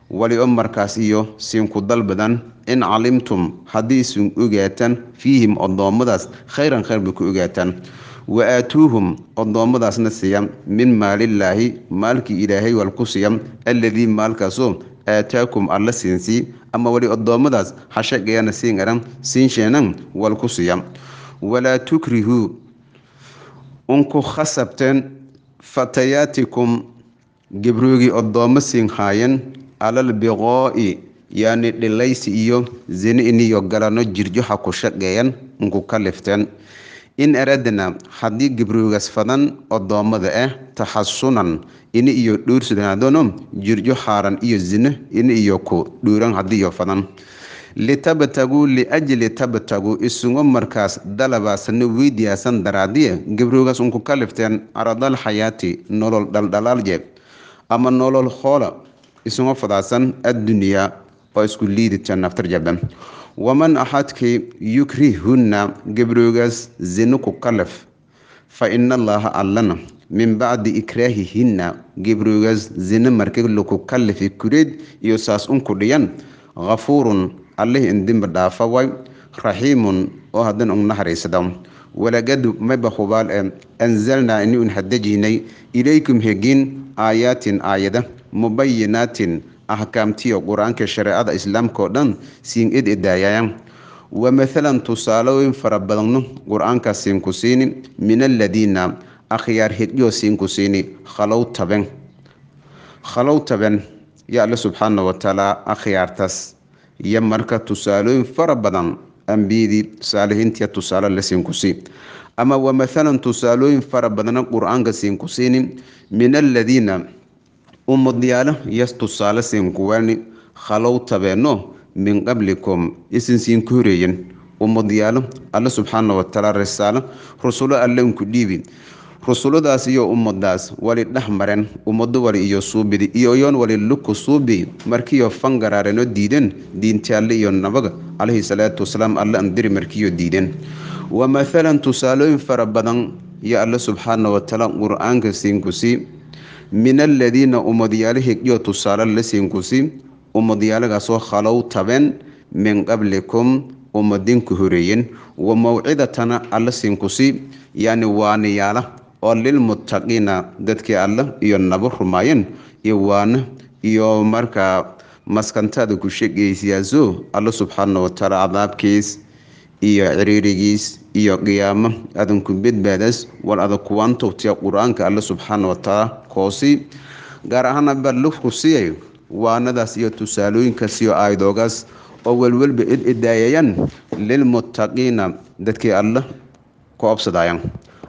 wali o markaas iyo siinku dalbadan in calimtum haddiisun ogaataan fiihim odoomadaas khayran khayr bay ku ogaataan wa aatuuhum odoommadaasna siiya min maalillaahi maalkii ilaahay wal ku siiya alladii maalkaasoo aataakum alla siinsii ama wali odoommadaas hashagayana siingaran siinsheenan wal ku siiya walaa tukrihuu unku khasabteen fatayaatikum gebroogii oddoommo siinhaayeen alal biqoo'i yaani dhilaysi iyo zini iniyo galano jirjo ha ku shaqeeyan unku ka lifteen in aradna haddii gabrogas fadan odoommada ah eh, taxasunan ini iyo dhuursudanadono jirjo haaran iyo zino ini iyo ku dhuuran hadiiyo fadan litabtaguu liajli tabatagu isugo markaas dalabaasna weydiyasan daraadiye gabrogas unku ka lifteen caradal xayaati nolol dhaldhalaalje ama nolol hoola isugo fadaasan addunyaa oo isku liiditan naftarjaban waman axadkii yukrihunna gabroogaas zino ku kalaf fa ina allaha allana min bacdi ikraahihinna gebroogaas zina marka laku kalafi kureed iyo saas unku dhiyan hafuurun alleh indimba dhaafa way raxiimun oo haddan un naxariisada walagadu mayba hubaal e anzalnaa ini un hadajiinay ilaykum hegiin aayaatin aayada mubayinaatin ahkaamtiyo qur-aanka shareecada islaamka oo dhan siin id idaayayaan wa mathalan tusaalooyin fara badano qur-aanka siin siini min aladiina akhyaar hedhiyo siin siini khalow taben khalow taben ya alle subxaana watacaala akhyaartaas iyo marka tusaalooyin fara badan ambiyadii saalixiintiya tusaale la siin sii ama wa mathalan tusaalooyin fara badana qur-aanka siin siini min aladiina umadyaalo yas tusaale siin kuwaani khalow tabeenno min qablikum isinsiin ku horeeyan umadyaalo alla subxaana watacaala risaalo rusulo allanku dhiibi rusuladaas iyo ummadaas wali dhex maren ummado wali iyo suubidi iyo yoon wali luku suubi markiyo fangaraarenoo diideen diinti alle iyo nabaga caleyhi salaatu wasalaam alle andiri markiyo diideen wa mathalan tusaalooyin fara badan yo alle subxaana watacaala qur-aanka siinkusii min aladiina ummadyaalihig iyo tusaale lasinkusi ummadyaalagaasoo khalow tabeen min qablikum ummadinku horeeyen wa mawcidatana alla siinkusi yani waaniyaala oo lilmuttaqiina dadkii alla iyo nabo rumaayeen iyo waana iyo markaa maskantaada ku sheegaysiyaaso alla subxaana watacaala cadaabkiis iyo ciriirigiis iyo qiyaamo adanku bedbaadas war adag kuwaan toobtiya qur-aanka alle subxaana watacaala koosi gaar ahaana barlugku siyay waanadaas iyo tusaalooyinkaas iyo aayadoogaas oo welwelba idcidaayayan lilmuttaqiina dadkii alle koobsadayaan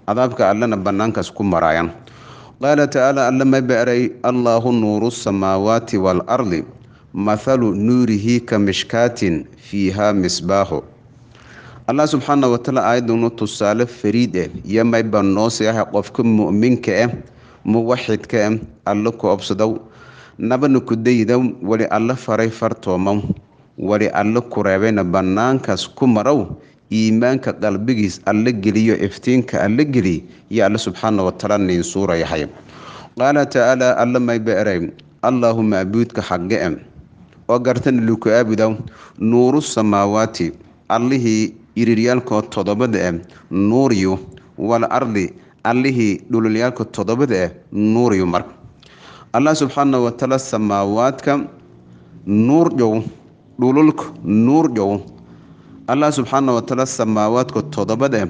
cadaabka allena bannaankaas ku maraayan qaala tacaala alle ma beeray allaahu nuuru samaawaati waalardi mathalu nuurihi ka mishkaatin fiiha misbaaxu allah subxaana wataala aayadunu tusaale fariid eh iyo maydbaa noo qofka muminka eh muwaxidka eh alla ku obsadow nabana ku daydow wali alla faray fartoomow wali alla ku reebayna bannaankaas ku marow iimaanka qalbigiis alla geliyo iftiinka alla geliy iyo alla subxaana wataala niin qaala tacaala alla mayba eray allaahuma abuudka xagge e eh. oo gartana luku aabudow nuuru samaawaati allihii yiriiryaalka todobada ah nuuriyo wal ardi allihii dhululyaalka todobada ah nuuriyo mar allah subxaana watacaala samaawaadka nuurdhow dhululka nuurjow allah subxaana watacaala samaawaadka toddobada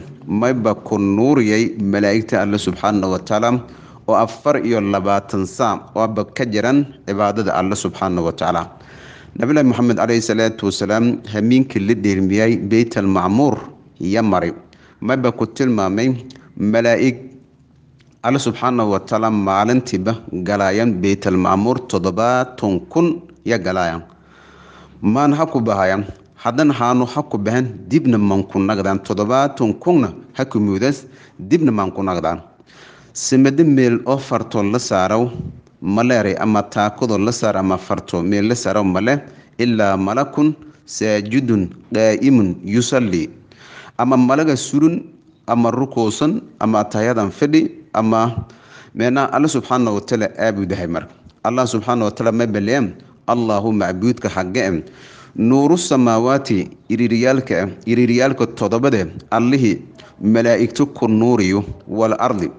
mayba ku nuuriyay malaa'igta alle subxaana watacaala oo afar iyo labaatan saa oo aba ka jiran cibaadada alle subxaana watacaala nabilahi moxamed calayhi salaatu wasalaam hamiinkii la dheermiyay beytal macmuur iyo maray maba ku tilmaamay malaa'ig ig alle subxaana watacaala maalintiiba galaayan beytal macmuur toddobaatan kun ya galaayan maan ha ku bahayan haddana haanu ha ku bahan dibna manku nagdaan toddobaatan kunna ha ku muudas dibna maanku nagdaan samado meel oo fartoon la saarow maleeray ama taakado la saar ama farto mee la saaro male ilaa malakun saajidun qaa'imun yusallii ama malaga surun ama rukoosan ama atahayadan fadhi ama meena alla subxaana wataala aabuu dahay marka allah subxaana wataala ma baleem allahu macbuudka xaggee nuuru samaawaati iriiryaalka todobade allihii malaa'igtu ku nuuriyo wal ardi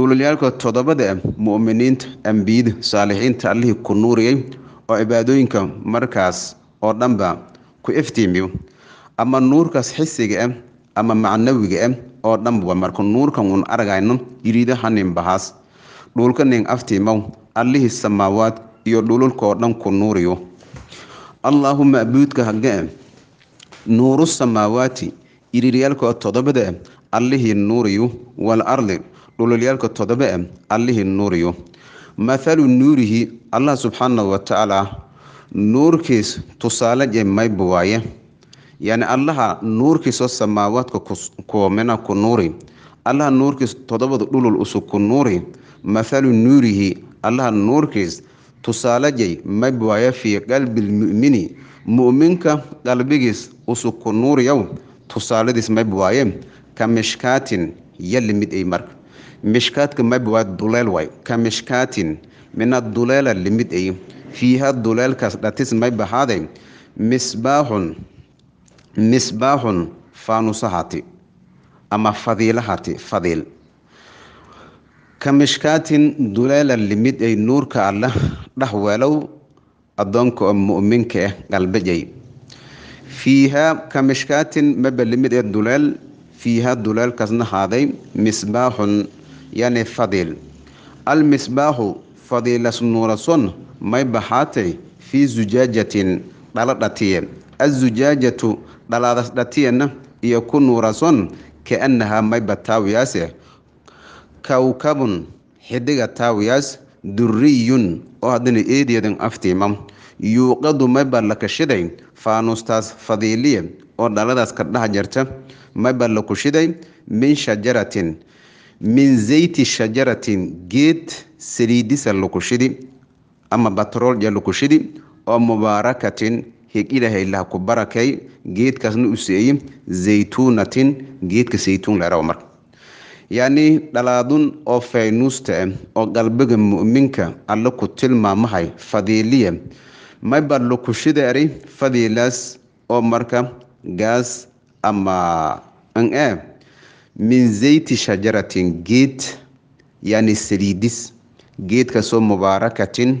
dhuulilyaalka toddobada mu'miniinta ambiyada saalixiinta allihii ku nuuriyey oo cibaadooyinka markaas oo dhanba ku iftiimiyo ama nuurkaas xisiga ah ama macnawiga ah oo dhanba marka nuurkan uun aragayno yiriidaha ninbahaas aftiimow allihii samaawaad iyo dhululkaoo dhan ku nuuriyo allaahuma abuudka hagee nuuru samaawaati yiriiryaalka oo toddobada allihii nuuriyo wal ardi dhululyaalka todoba e allihii nuuriyo mathalu nuurihi allah subxaana wa tacaala nuurkiis tusaale jemayba waaye yacni allaha nuurkiisoo samaawaadka kuwamina ku nuuri allaha nuurkiis todobada dhulul usug ku nuuri mathalu nuurihi allaha nuurkiis tusaalejay mayb waaye fii qalbilmu'mini mu'minka qalbigiis usug ku nuuriyow tusaaladiis mayb waaye ka mishkaatin yali ay marka mishkaadka mabwaad duleel waay ka mishkaatin min aduleela limid ay fiiha duleelkaas dhatis mayb misbaaxun misbaaxun faanusahaati ama fadiilahaati fadiil ka mishkaatin duleela limid ay nuurka alla dheh weelow addoonka oo mu'minka ah eh, qalbajay fiihaa ka mishkaatin maba limid ee duleel fiihaa duleelkaasna haaday misbaaxun yane fadiil almisbaahu fadiilas nuurason may baxaatay fii zujaajatin dhala azujaajatu dhalaadas dhatiyena iyo ku nuurason kaannahaa mayba taawiyaase kawkabun xidiga taawiyaas duriyun oo haddana eedeedan aftiima yuuqadu maybaa la kashiday faanustaas fadiiliye oo dhaladaas ka dhex jarta maybaa la kushiday min shajaratin min zayti shajaratin geed saliidisa laku shidi ama batroolya laku shidi oo mubaarakatin hig laha ku barakay geedkaasna u zaytuunatin geedka saytuun laeraw marka yacnii dhalaadun oo faynuusta ah oo qalbiga mu'minka alle ku tilmaamahay fadiiliya mayba laku shida fadiilaas oo marka gaas ama ang-aab eh, min zayti shajaratin geed yani saliidis geedkasoo mubaarakatin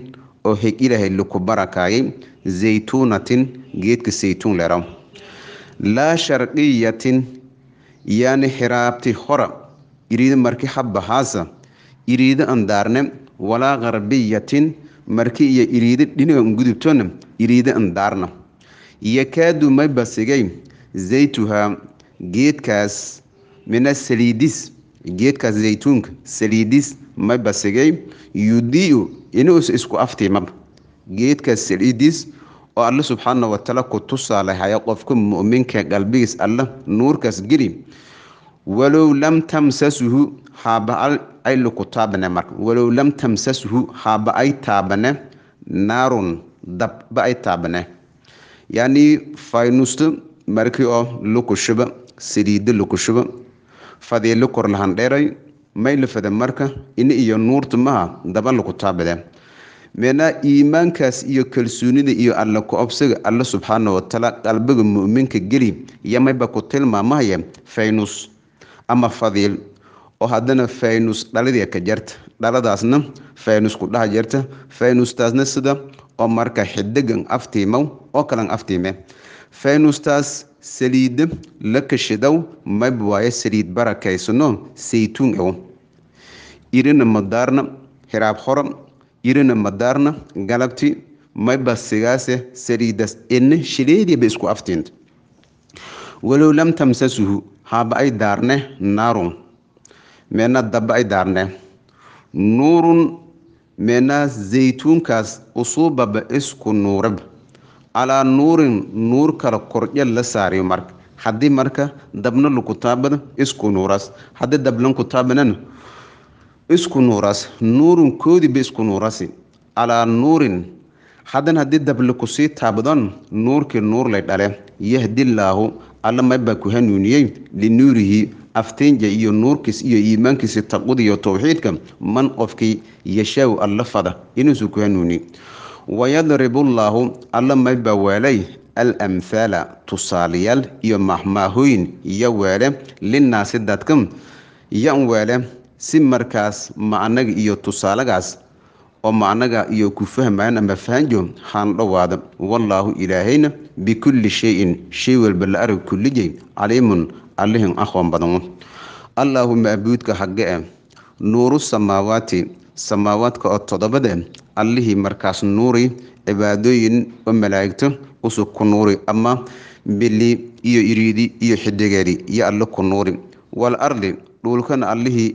oo heg ilaahay laku barakaayay zaytuunatin geedka saytuun leeraw laa sharqiyatin yani xiraabti hora iriida marki habbahaasa iriida andaarne walaa qarbiyatin marki iyo iriida dhinaga ngudubtona iriida andaarna yakaadu may basigay zaytuhaa geedkaas mina saliidis geedkaas zaytuunka saliidis ma basigay yudiu isku aftiimaba geedkaas saliidis oo alle subxaana wataala ku tusaalehaya qofka muminka qalbigiis alle nuurkaas geli walow lam tamsasuhu haaba ayluku taabane marka walow lam tamsasuhu haaba ay taabane naarun dab ay taabane yacnii faynusta markii oo lukushuba saliido lukushuba fadhiilo kor lahan dheeray mayla fada marka in iyo nuurta maha daba lagu taabade meenaa iimaankaas iyo kalsoonida iyo alla ku-obsiga alle subxaana watacaala qalbiga mu'minka geli yamayba ku tilmaamahaya faynus ama fadiil oo haddana faynus dhalidii ka jarta dhaladaasna faynus ku dhaha jarta faynustaasna sida oo marka xidigan aftiimow oo kalan aftiime faynustaas saliid la kashadow mab waaye saliid barakaysano saytuun ewo irina madaarna hiraab horam irina madaarna galabti mayba sigaase saliidas enne shileediba isku aftiinta walow lam tamsasuhu haaba ay daarne naarun meena daba ay daarne nuurun meena zaytuunkaas usuubaba isku nuurab alaa nuurin nuur kala kordya la saariyo marka haddii marka dabna lagu taabado isku nuuraas haddii dablan ku taabanana isku nuuraas nuurun koodiba isku nuuraasi calaa nuurin haddan haddii dabla kusii taabadon nuurkii nuur lay dhale yahdilaahu alla maybaa ku hanuuniyey linuurihi aftiinja iyo nuurkiis iyo iimaankiisi taqwada iyo towxiidka man qofkii yashaw alla fada inuusu ku hanuuniye wayadribu allaahu alla weelay al almhaala tusaalayaal iyo mahmaahoyn iyo weele linnaasi dadka yan weele si markaas ma annaga iyo tusaalagaas oo ma annaga iyo ku fahmayan ama fahanjo haan dhowaada wallaahu ilaahayna bikulli shayin shay walba la arag kullijay caliimun allihin aqoon badan allaahu maabuudka hagge e nuuru samaawaati samaawaadka oo todobade allihii markaas nuuri cibaadooyin oo malaa'igto usu ku nuuri ama bili iyo iriidi iyo xidigeedi iyo alle ku nuuri wal ardi dhuulkana allihii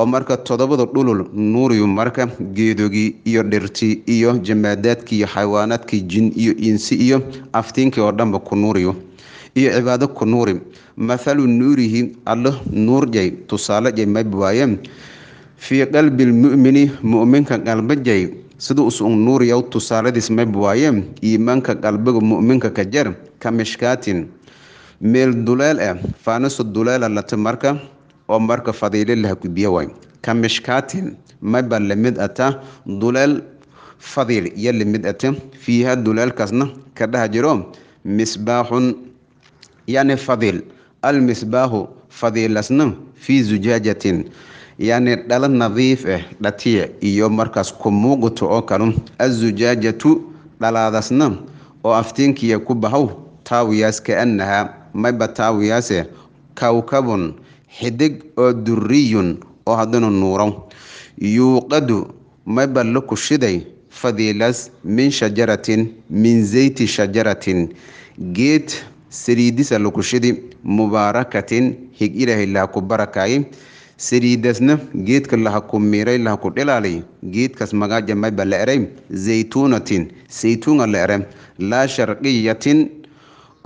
oo marka todobada dhulul nuuriyu marka geedogii iyo dhirtii iyo jamaadaadkii iyo xayawaanaadkii jin iyo insi iyo aftiinkii oo dhanba ku nuuriyo iyo cibaado ku nuuri mathalu nuurihi allo nuurjay tusaale jay mab fii qalbi lmu'mini mu'minka qalbajay siduus un nuuriyow tusaaladiis meb waaye iimaanka qalbiga mu'minka ka jar ka mishkaatin meel duleel ah eh, faaniso duleela lati marka oo marka fadiile laha gudbiyo ka mishkaatin maba lamid ata duleel fadiil iyo lamid ata fiiha duleelkaasna ka dheh jiro misbaaxun yani fadiil almisbaaxu fadiilasna fii zujaajatin yani dhalo nadiif ah eh, dhatiya iyo markaas kumuuguto oo kalun azujaajatu dhalaadasna oo aftiinkiya ku bahow taawiyaas kaanahaa mayba taawiyaase eh, kawkabun xidig oo duriyun oo haddana nuurow yuuqadu mayba la kushiday fadiilas min shajaratin min zayti shajaratin geed saliidisa lakushidi mubaarakatin hig ilaahay laa ku barakaaye saliidasna geedka lahaku miiray lahaku dhilaalay geedkaas magaaja ba la eray zaytuunatin saytuunga la ere laa sharqiyatin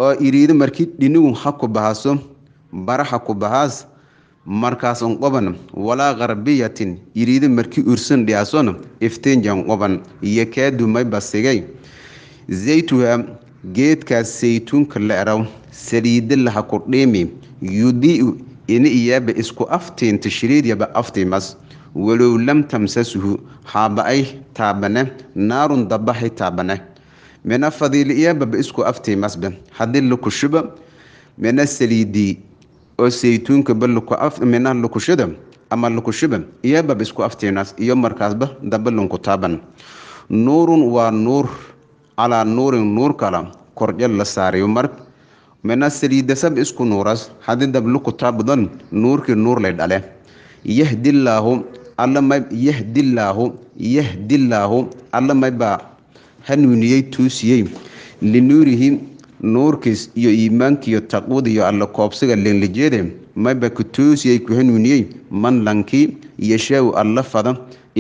oo iriido markii dhinigu ha ku bahaso baraha ku bahaas markaasan qoban walaa qarbiyatin iriido markii ursan dhiyaason iftiinjan qoban iyo kaadu zaytuha geedkaas saytuunka la eraw saliida lahaku dhiimi yudiu ini iyaba isku afteen tashriidyaba aftimas walow lam tamsasuhu haaba-ay taabane naarun dabahay taabane mina fadiili iyababa isku aftimasbe hadii lukushuba mina saliidii oo saytuunkaba mina lukushada ama lukushuba iyababa isku aftiinas iyo markaasba daba lunku taaban nuurun waa nuur calaa nuurin nuur kala kordya la saarayo mar midna saliidasab isku nuuras hadi dablu ku taabdan nuurkii nuur lay dhale yahdilaahu allama yahdillaahu yahdillaahu allamay baa hanuuniyey tuusiyey linuurihi nuurkiis iyo iimaankiiyo taqwada iyo alla koobsiga leenlijeede mayba ku toosiyey ku hanuuniyey man lankii yashaaw alla fada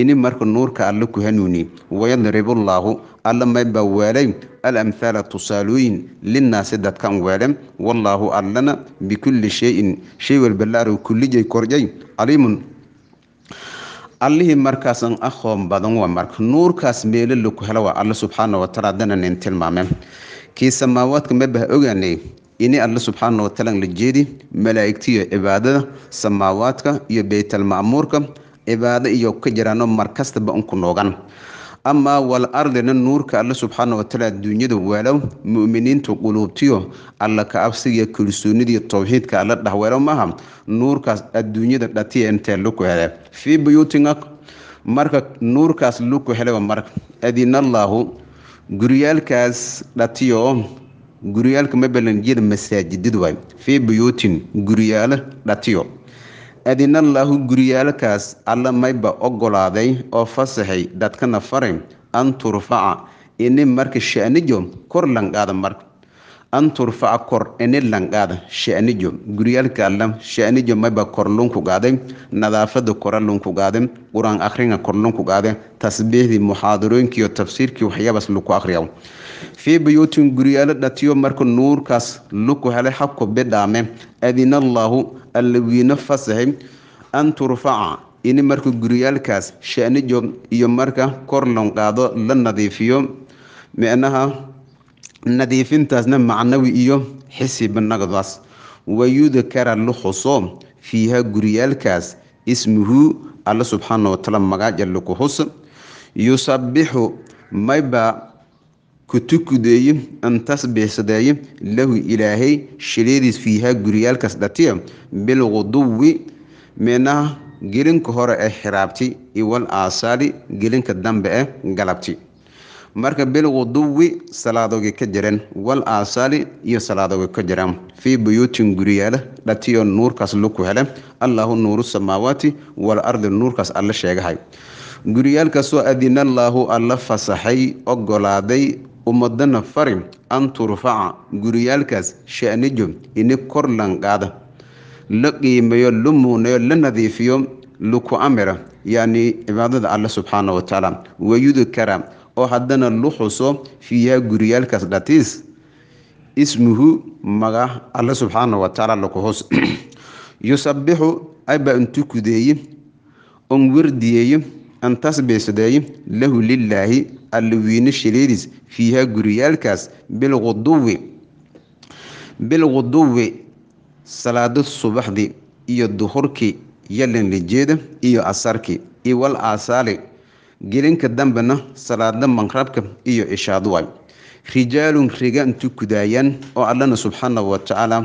ini marka nuurka alla ku hanuuniye wayadribullaahu alla maybaa waalayn alamhaala tusaalooyin linnaasi dadkan waale wallaahu allana bikulli shayin shay walba laaro kullijay korjay caliimun allihii markaasan aqoon badan waa marka nuurkaas meelo laku helo waa alle subxaana wataala haddana nin kii samaawaadka mabah ogaanay ini alle subxaana wataala la jeedi malaa'igtiyo cibaadada samaawaadka iyo beytalma'muurka cibaado iyo ka jiraano markastaba unku noogan amaa walarlina nuurka alle subxaana watacaala adduunyada waalow muminiinta quluubtiyo alla ka absigiyo kalsoonidii towxiidka alla dhahweelo maaha nuurkaas adduunyada dhatiya intee laku hele fii buyuutina marka nuurkaas laku heleba marka adinallaahu guryaalkaas dhatiyo guryaalka mabalanjiyada masaajidid waay fii buyuutin guryaalo dhatiyo adina lahu guryaalkaas alle mayba ogolaaday oo fasaxay dadkana faray an turfaca ini marka shanijo kor lanqaada marka an turfaca kor ini lanqaada shanijo guryaalka alla shanijo mayba kor lunku qaaday nadaafada kora lunku qaaday qur-aan akhringa kor lunku qaaday tasbiixdii muxaadarooyinkiiyo tafsiirkii waxyaabaas laku akhriya fii buyuutin guryaalo dhatiyo marka nuurkaas luku helay bidhaame adina allaahu alla wiina fasahay an turfaca ini marka guryaalkaas shanijo iyo marka kor lonqaado la nadiifiyo micnaha nadiifintaasna macnawi iyo xisib banagdaas wayudkara la xuso fiiha guryaalkaas ismuhu alla subxaana wataala magaaja laku xus yusabixu mayba kutukudeeyo an tasbiixsadeeyo lahu ilaahay shiradiis fiihaa guryaalkaas dhatiya bilquduwi meenaha gelinka hore ee xiraabti iwal aasaali gelinka dambe ee galabti marka bilquduwi salaadoga ka jireen wal aasaali iyo salaadoga ka jiraan fii buyuutin guryaala dhatiyo nuurkaas laku hele allaahu nuuru samaawaati wal ardi nuurkaas alla sheegahay guryaalkaasoo adinallaahu alla fasaxay ogolaaday ummadana fari an turfaca guriyaalkaas shanijo ini kor lan qaada la qiimeeyo la muuneyo la nadiifiyo luku amira yani cibaadada alle subxaana wa wayudu wayudkara oo haddana lu xuso fiiha guriyaalkaas dhatiis ismuhu maga alle subxaana wa tacaala laku hus (clears throat) yusabbixu abaa intukudeeye on werdiyeeye antaas beesadaaye lahu lilaahi alliwiine shaleediis fiiha guriyaalkaas bilquduwi bilquduwi salaado subaxdii iyo duhurkii iyo lindhijeeda iyo asarkii iyo wal aasaali gelinka dambena salaada manrabka iyo cishaad waay rijaalun rigaan tukudaayaan oo allana subxaana watacaala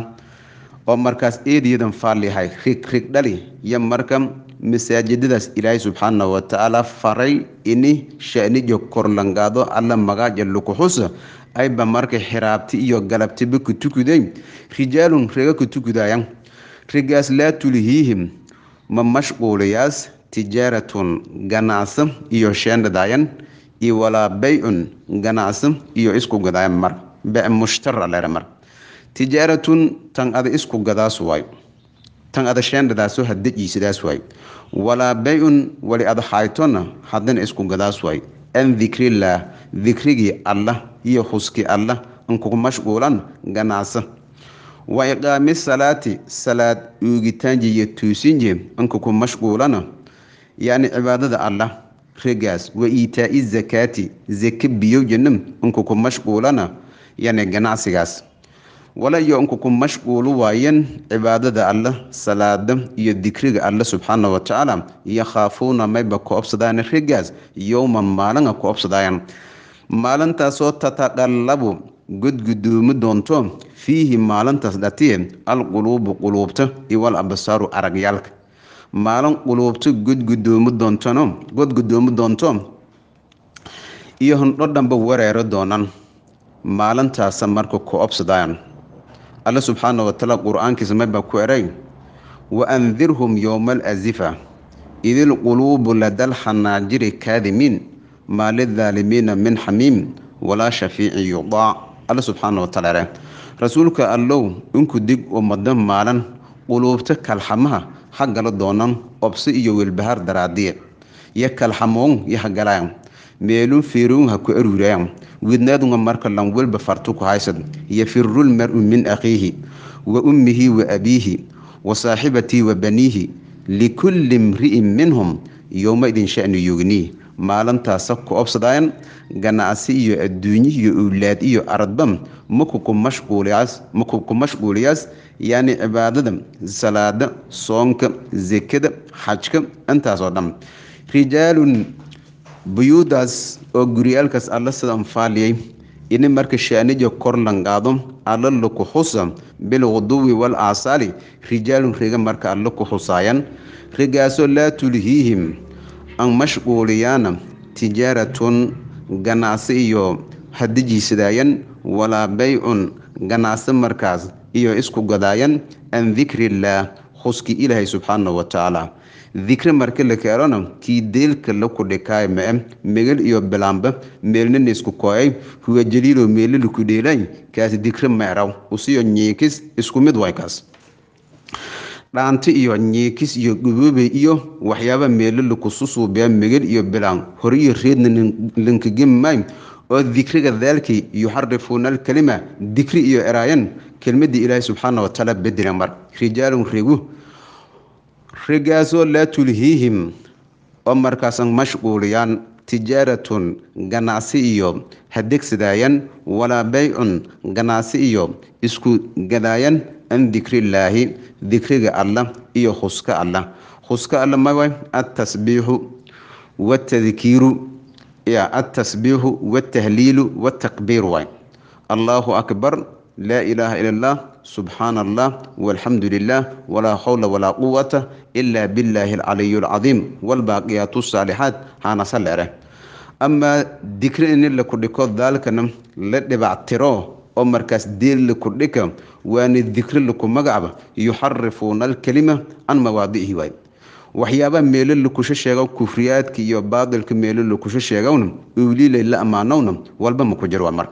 oo markaas eediyadan faalihay rigrig dhali iyo marka masaajidadaas ilaahay subxaana watacaala faray ini shanijo korlangaado alla magaaja lukuxus ayba marka xiraabti iyo galabtiba kutukuday rijaalun reega kutukudaya regaas laa tulhiihim ma mashquulayaas tijaaratun ganacso iyo sheendhadaayan iyo walaa bay-un ganacso iyo isku gadaayan mar be mushtara leera mar tijaaratun tan ada isku gadaas waayo tan adasheendhadaasoo haddajiisadaas waay walaa bay-un wali adxaaytona haddana isku gadaas waay an dikrillaah dikrigii allah iyo huskii allah nkugu mashquulan ganacsa wa iqaami salaati salaad uugitaanjiiyo tuusinje nkugu mashquulana yacni cibaadada allah regaas wa iitaa'i zakaati zake biyow jannam mashquulana yani ganacsigaas walayo ku mashquulu waayeen cibaadada alle salaada iyo dikriga alle subxaana watacaala iyo khaafuuna mayba ku obsadaan rigaas yowma maalina ku obsadaayan maalintaasoo tatadhallabu godguduumi doonto fiihi maalintaas dhatiye alquluubu quluubta iyo wal abasaaru aragyaalka maalin quluubta godgudoomi doontano godgudoomi doonto iyo hindho dhanba wareero doonaan maalintaasa marka ku obsadaayan alla subxaana wataala qur-aankiisa mabaa ku eray waandirhum yowma alazifa idilquluubu ladal xanaajiri kaadimiin maa lidaalimiina min xamiim walaa shafiici yudaac alla subxaana wataala ere rasuulka allow inku dig oo maddo maalan quluubta kalxamaha ha gala doonan obsi iyo wilbahaar daraadiye yo kalxamoon yo hagalaayan meeluu feeroon ha ku aruuraan widnaadunga marka lan welba fartu ku haysad yafiru maru min akhiihi wa ummihi wa abiihi wa saaxibatii wa baniihi likulli imri'in minhum yowmaidin shani yugnii maalintaasa ku obsadaayan ganacsi iyo adduunyi iyo owlaad iyo aradba makuku mashquuliyaas yacni cibaadada salaada soonka zekada xajka intaasoo dhan rijaalun buyuuddaas oo guryaalkaas alla sida anfaaliyay ini marka shaanijo kor langaado alla laku xusa wal aasaali rijaalun riga marka alla ku xusaayan rigaasoo laa tulhiihim an mashquuliyaana tijaaratun ganacsi iyo hadijiisadaayan walaa baycun ganacsi markaas iyo isku gadaayan an dikrillaah xuski ilaahay subxaana wa tacaala dikre marka la keelana kiideelka la kudhikaaymae megal iyo bilaamba meelnana isku koyay huwa jaliilo meelala kudheelay kaas dikre meeraw usiyo nyiikis isku mid way kaas dhaanti iyo nyiikis iyo dhuboobe iyo waxyaaba meelala kususuubea megal iyo bilaan horiyo reedna lankagemaay oo dikriga daalkii yuxarifuuna alkalima dikri iyo eraayan kelmadii ilaahay subxaana watacaala bedela mar rijaalun reegu raggaasoo laa tulhiihim oo markaasan mashquuliyaan tijaaratun ganacsi iyo hadegsadaayan walaa baycun ganacsi iyo isku gadaayan an dikri dikrillaahi dikriga allah iyo khuska allah huska alla mawa atasbiixu watadkiiru atasbiixu watahliilu wataqbiir waay allaahu akbar laa ilaaha ila allah subxaana allah walxamdu lilah walaa xawla walaa quwata ilaa billaahi alcaliyu alcadiim walbaaqiyaatu saalixaad hana saleere amaa dikri ini la kudhiko daalkana la dhibactiro oo markaas deel lakudhika waana dikri laku magacba yuxarifuuna alkelima can mawaadicihi waay waxyaabaa meelo lakusho sheego kufriyaadka iyo baadilka meelo lakusho sheegowna uliilay la ammaanowna walba maku jir waa mar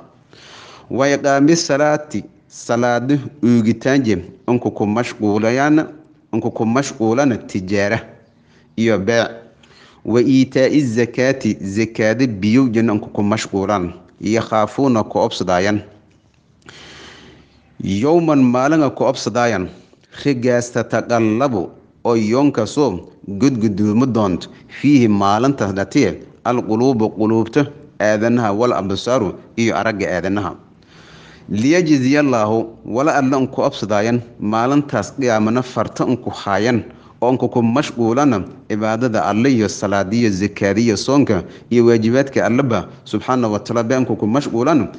waiqaami salaati salaado uugitaanje onku ku mashquulayaan onku ku mashquulana tijaara iyo beec wa iitaa'i zakaati zakaado biyowjana onku ku mashquulaan yakhaafuuna ku obsadaayaan yowman maalinga ku obsadaayan rigaasta taqallabu oo yoonkasoo godguduumo doonto fiihi maalintas dhatiye alquluubu quluubta aadanaha wal absaaru iyo aragga aadanaha liyajziyallaahu wala alla unku absadaayan maalintaas qiyaamana farta unku haayan oo unka ku mashquulana cibaadada alle iyo salaadiyo zakaadiyo soonka iyo waajibaadka allaba subxaana wataala beanku ku mashquulan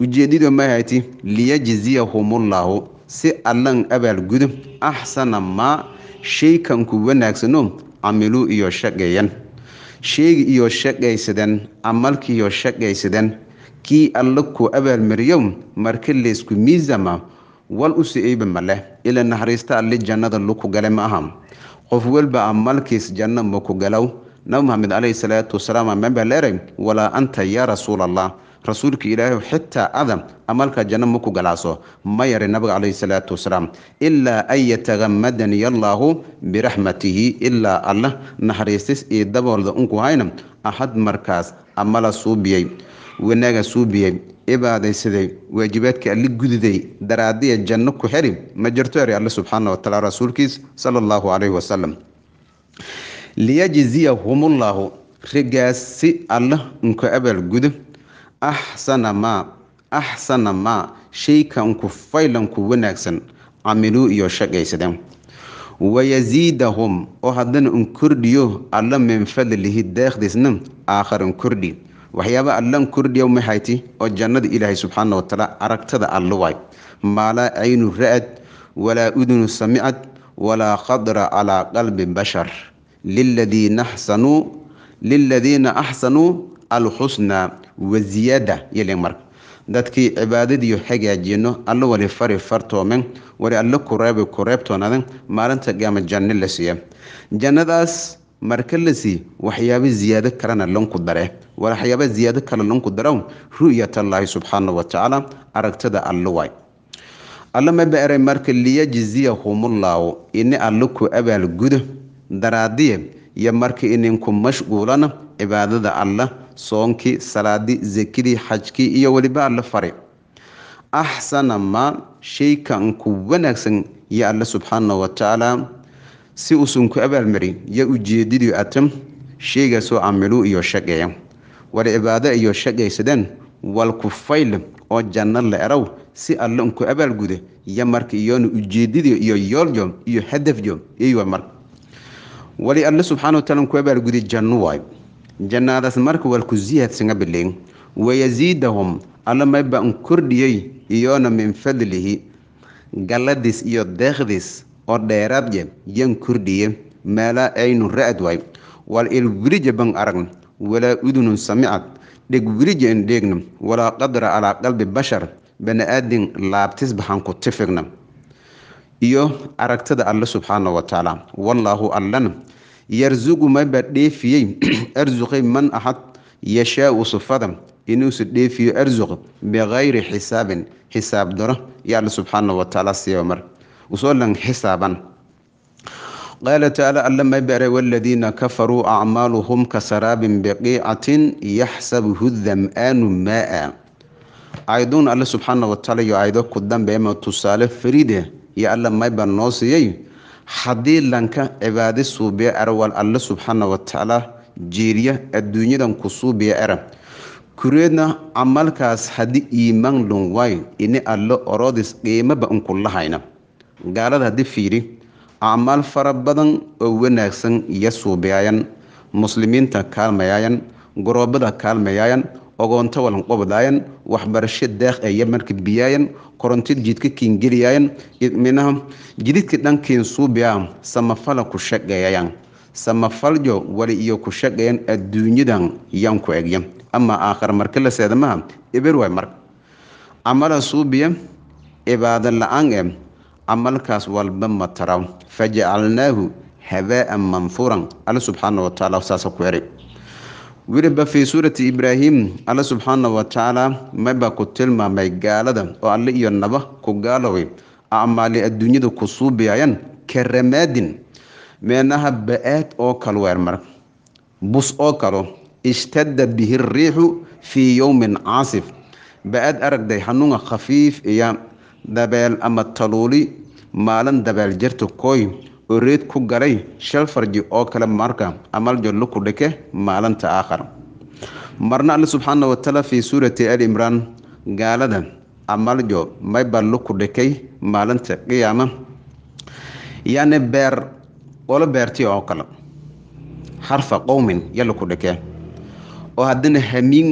ujeedidu mahati liyajziyahumullaahu si allan abaalgudo axsana maa shaykanku wanaagsano camiluu iyo shaqeeyan sheegi iyo shaqaysadeen amalkiiyo shaqaysadeen kii alla ku abaalmariyo marka leysku miisama wal u si-eyba leh ila naxariista alli jannada luku gale ma aha qof walba a malkiis janno maku galow nabi maxamed caleyhi salaatu wasalaam amaba leerey walaa anta yaa rasuul allah rasuulka ilaahay xitaa ada amalka janno maku galaaso ma yari nabiga caleyhi salaatu wasalaam ilaa an yatagamadani allaahu biraxmatihi ilaa allah naxariistis iyo e daboolda unku hayna ahad markaas amala suubiyey wanaaga suubiyey ibaadaysaday waajibaadka alli gududay daraadiya janno ku xiri ma jirto eri alle subxaana watacaala rasuulkiis sala allahu calayhi wasalam liyajziyahumullaahu rigaas si allah unku abaalgudo axsana maa axsana maa shayka unku faylanku wanaagsan camiluu iyo shaqaysadeen wayasiidahum oo haddana un kordhiyo alla min fadlihi deekhdiisna un kordhi waxyaaba allan kordhiya maxayti oo jannada ilaahay subxaana watacaala aragtada alluway maalaa caynu ra'ad walaa udunu samicad walaa khadra calaa qalbi bashar liladiina axsanuu alxusnaa waziyaada yelen marka dadkii cibaadadiiyo hagaajino alla wali fari fartoomen wali alla kureeba kureebtoonaden maalinta gaama janno la siiya jannadaas marka la sii waxyaabo ziyaado kalena lanku dare waxyaaba ziyaado kale lanku darown ru'yatallaahi subxaana watacaala aragtada alle waay alla maba eray marka liyajziyahumullahu ini alle ku abaalgudo daraadiye iyo marka ininku mashquulana cibaadada alla soonkii salaadii sakidii xajkii iyo weliba alle fari axsana maa shay wanaagsan iyo alle subxaana watacaala si uusan ku abaalmarin iyo ujeedadii atam sheegaasoo camiluu iyo shaqeeya war cibaado iyo shaqaysadaan wal ku fayl oo janno la eraw si alle unku abaalguda iyo marka iyoona ujeedadii iyo yoolyoom iyo hadafyoom iy mar wali alle subxaana wataala unku abaalguday janno waayo jannaadaas marka walku siyaadsaga bileyn wayasiidahum alla maybaan kordhiyey iyoona min fadlihi galladiis iyo deekhdiis oo dheeraadya yan kordhiye maalaa aynu ra-ad waay wal ilwilija ban aragn walaa udunun samicad dheg wilija in dheegna walaa qadra calaa qalbi bashar bani-aadin laabtis baxaan ku tifigna iyo aragtada alle subxaana wa tacaala wallaahu allana yarsuqu maybaa dheefiyey (clears throat) arsuqay man axad yashaau sufada inuusa dheefiyo arsuq bikayri xisaabin xisaab daro iyo alle subxaana wa tacaala siiba usoo lan xisaaban qaala tacaala alla may baray waladiina kafaruu acmaaluhum kasaraabin biqiicatin yaxsabuhu dam'aanu maa'a aayaduun alle subxaana watacaala iyo aayado ku dambeema tusaale fariide eh, iyo alla maybar noo siiyey haddii lanka cibaadi suubiya arawal alle subxaana watacaala jiiriya adduunyadan ku suubiya era kureedna camalkaas haddii iimaan lunwayn ini alle oroodis qiimaba unku lahayna gaalada haddii fiiri acmaal fara badan oo wanaagsan iyo suubiyaayan muslimiinta kaalmayaayan garoobada kaalmayaayan ogoonta walanqobadaayan waxbarasho daaq aya marka biyaayan koronto jidka kiingeliyaayan minaha jididka dhankiin suubiya samafala ku shaqeeyayan samafalyo wali iyo ku shaqeeyan adduunyadan yaan ku egya amaa aakhar marka la seedamaha eber waay marka camala suubiya cibaado la-aan e camalkaas walba mataraw fajacalnaahu habaa'an manfuuran alle subxaana wa tacaala saasa ku eray weliba fii suurati ibraahim alle subxaana wa tacaala ku tilmaamay gaalada oo alle iyo naba ku gaaloway acmaali adduunyada ku suubiyayan karamaadin meenaha ba-aad oo kal weermar bus oo kalo ishtadda bihi riixu fii yowmin caasif ba-aad aragday xanuunga khafiif iya dabeel ama taluuli maalin dabeel jarta kooy oo reed ku galay shal farji oo kale marka amal jollo ku dhike maalinta aakhar marna alle subxaana wa tacaala fii suurati al imraan gaalada amaljo mayballo ku dhikay maalinta qiyaama yacni beer olo beertiy oo kale harfa qowmin yalla ku dhike oo haddana hamiin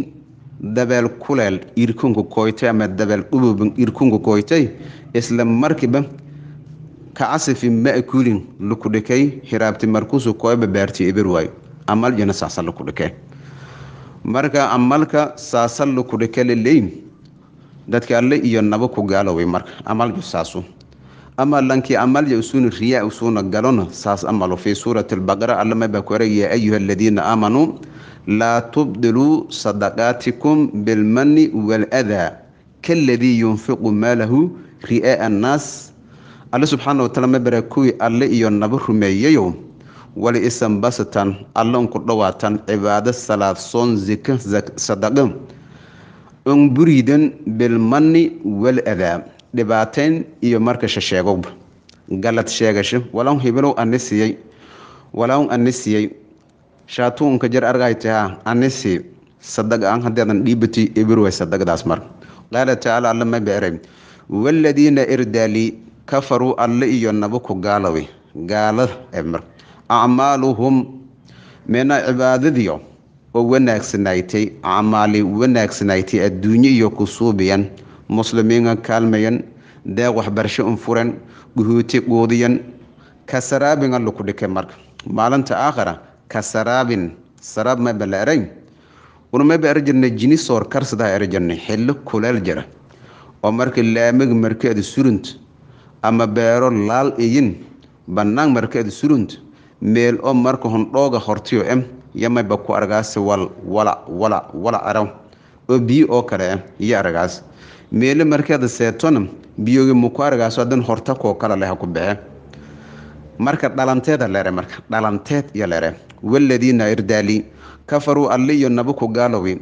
dabeel kuleel irkunku koytay ama dabeel ububin irkunku koytay isla markiiba kacasifi ma'kulin lukudhikay hiraabti markuusu koyba baarti ibirwaay amal jana saasa lukudhike marka amalka saasa lukudhike leleyn dadka alle iyo nabo ku gaaloway marka amalju saasu amalankii amalya usuuna riyaa usuuna galon saas amalo fii suurati lbaqara allama baa ku eraya ayuha aladiina aamanuu laa tubdiluu sadaqaatikum bilmanni waladaa kaladii yunfiqu maalahu ri'aa'a annaas alle subxaana wataala ma bara kuwii alle iyo naba rumeeyayow wali isanbasatan alle unku dhawaatan cibaado salaadsoon sika sadaqo un buriidan bilmanni waaladaa dhibaatayn iyo markasha sheegowba galad sheegasho walow hibilow anisiyey walow anisiyey shaatuunka jar argaytahaa anisi sadag an hadeedan dhiibati ibirway sadagdaas mar qaala tacaala alla ma bicray waaladiina irdaali kafaruu alle iyo nabuku gaalawi gaalada emar acmaaluhum mena cibaadadiyo oo wanaagsanaaytay acmaali wanaagsanaaytay adduunyo iyo kusuubiyan muslimiina kaalmayan deeq waxbarasho un furan dhuhuuti quudiyan ka saraabin alluku dhike marka maalinta aakhara ka saraab maba la erayn unamaba era jirnay jini soor karsadaha era jirnay xillo kulaal jira oo marka laamig markeedu surunta ama beero laal iyin bannaan markeedu surunta meel oo marka hondhooga hortiyo em yamayba ku argaasi wal walac walac walac araw oo biyi oo kale em iyo argaas meele markeeda seetona biyogii mukwaarigaaso hadan horta koo kala leh ku baxe marka dhalanteeda lere marka dhalanteed iyo lere waladiina irdaali kafaruu alliyo nabuku gaalowi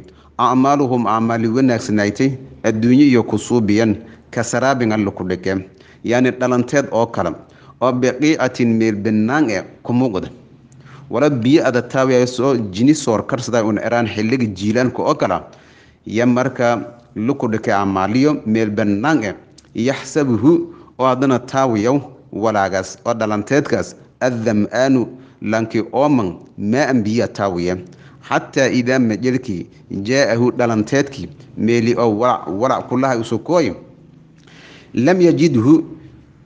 acmaaluhum acmaali wanaagsanaytay adduunyo iyo kusuubiyan ka saraabin alli ku dhige yacni dhalanteed oo kale oo biqiicatin meel bannaan ee ku muuqda wala biyo ada jini soor un eraan xilliga jiilaanka oo kala iyo marka lukudhike amaaliyo meel bannaan eh yaxsabuhu oo haddana taawiyow walaagaas oo dhalanteedkaas addam'aanu lankii ooman maa'an biya taawiye xataa idaa majelkii jaa'ahu dhalanteedkii meeli oo walac walac kulaha usukooy lam yajidhu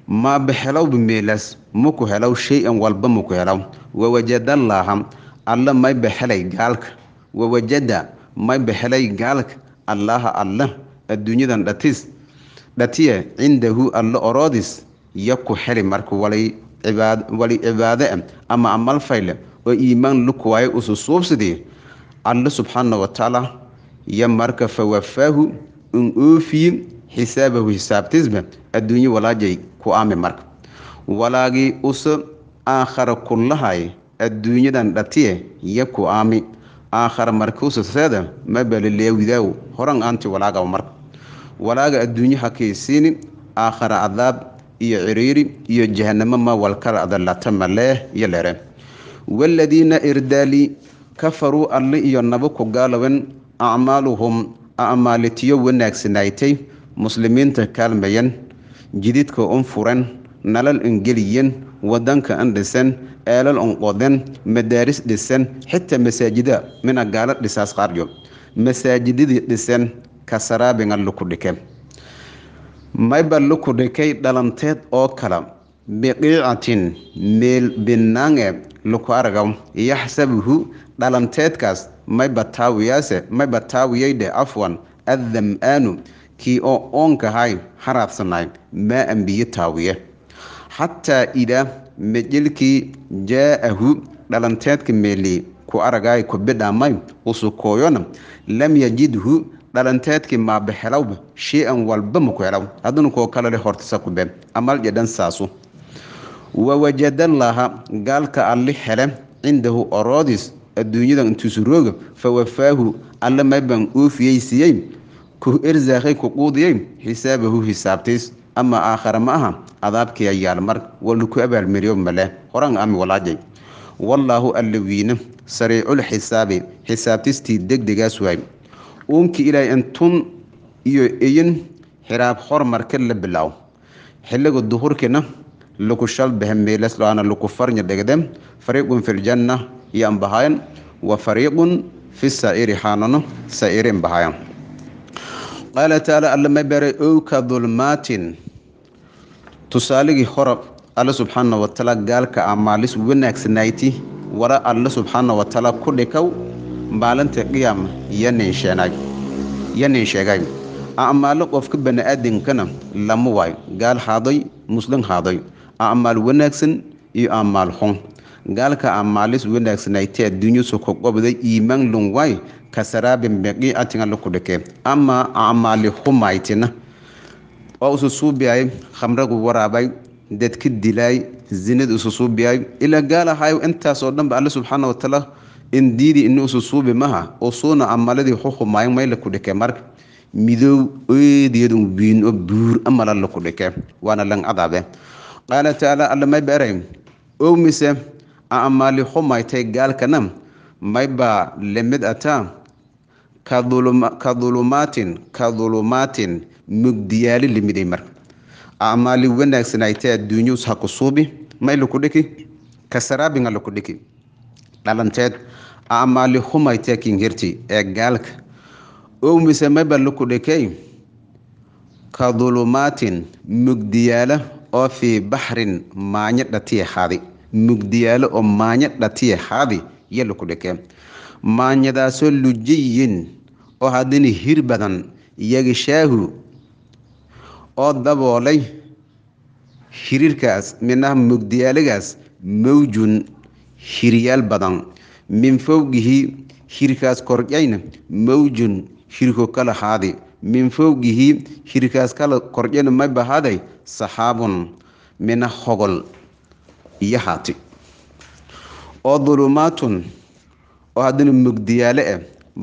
ma meelaas maku helow shay-an walba maku helow wawajadallaaha alla may baxelay gaalka wawajada may baxelay gaalka allaha alle adduunyadan dhatis dhatiye cindahu alle oroodis yo ku xeli marka wali cibaade ah ama amalfayle oo iimaan lukuwaaye usu suubsidii alle subxaana watacaala yo marka fa wafaahu un oofiyi xisaabahu hisaabtisba adduunye walaajay ku aami marka walaagii use aakhara kullahay adduunyadan dhatiye yo ku aami aakhara markuusaseeda mabalileewidaaw horan aanti walaagaba marka walaaga adduunyo ha kaysiini aakhara cadaab iyo ciriiri iyo jahanamo ma walkala adalata maleeh iyo leere waaladiina irdaali kafaruu alli iyo nabu ku gaalawen acmaaluhum acmaalitiyo wanaagsanaytay muslimiinta kaalmayan jididka un furan nalal ingeliyan wadanka an dhisan ceelal onqoden madaaris dhisan xitaa masaajida mina gaala dhisaas qaaryo masaajidadii dhisan kasaraabinga lukudhike mayba lukudhikay dhalanteed oo kala biqiicatin meel binaange luku aragaw yaxsabuhu dhalanteedkaas mayba taawiyaase mayba taawiyaydhe afwan addam-aanu kii oo oonkahay haraabsanay maa anbiye taawiye xataa idaa mejilkii jaa-ahu dhalanteedka meelii ku aragay kubidhamay usukooyona lam yajidhu dhalanteedkii maabexelawba shay walba maku helaw haduna koo kalale kube amal jedhan saasu wawajada laha gaalka alli hele cindahu oroodis adduunyada intuusu rooga fa wafaahu alle maybaan oofiyeysiiyey ku ersaaqay ku quudiyey xisaabahu hisaabtiis ama aakhara ma aha adaabkii ayaal mar waa ku abaalmariyo male horaan ami walaajay wallaahu alla sariicul xisaabi xisaabtistii degdegaas waay uunkii ilaahay intun iyo iyin xiraab hormarka la bilaw xilliga duhurkina laku shalbahe meelaslaana laku farnya dhegde fariiqun filjanna iyo anbahayan wa fariiqun fi saa'iri xaanano saa'irin bahayan qaala tacaala alla beray owka dulmaatin tusaaligii hora alle subxaana wataala gaalka a ah maalis wanaagsanayti wara alle subxaana wataala ku dhikow maalinta qiyaam yanin sheegay acmaalo ah, qofka bani'aadamkana lama waay gaal haaday muslim haaday acmaal ah, wanaagsan iyo acmaal xun gaalka a maalis wanaagsanayti adduunyasu ku qobday iimaan lun kasaraabin biqiicatin alle ku dhike ama acmaali xumaytina waa ususuubiyay khamragu waraabay dadka dilaay zinad ususuubiyay ilaa gaal intaasoo dhanba alle subxaana watacaala indiidi ini ususuubi maha usuuna amaladii xuxumaay mayla ku dhike marka midow eediyadu biino buur amala la ku dhike waana lang qaala tacaala alla may beeray ow mise a amaali xumaytay gaalkana maybaa lemid ataa ka ulumaatin ka dulumaatin mugdiyaali limiday marka acmaali wanaagsanaaytay adduunyus ha ku suubi may dhiki kasaraabinga laku dhiki dhalanteed acmaali humaytee kinhirti ee gaalka oo mise mayba dhikay ka dulumaatin mugdiyaala oo fii baxrin maanyo dhatiye haadi mugdiyaalo oo maanyo dhatiye haadi iyo laku dhikee maanyadaasoo lujiyin oo haddana hir badan yagishaahu oo daboolay hiriirkaas minaha mugdiyaaligaas mawjun hiriyaal badan min fowgihi hirkaas kordhayna mawjun hirko kala haadi min fowgihii hirkaas kala kordhayna may bahaday saxaabun mina hogol iyo haati oo dulumaatun oo haddana mugdiyaale ah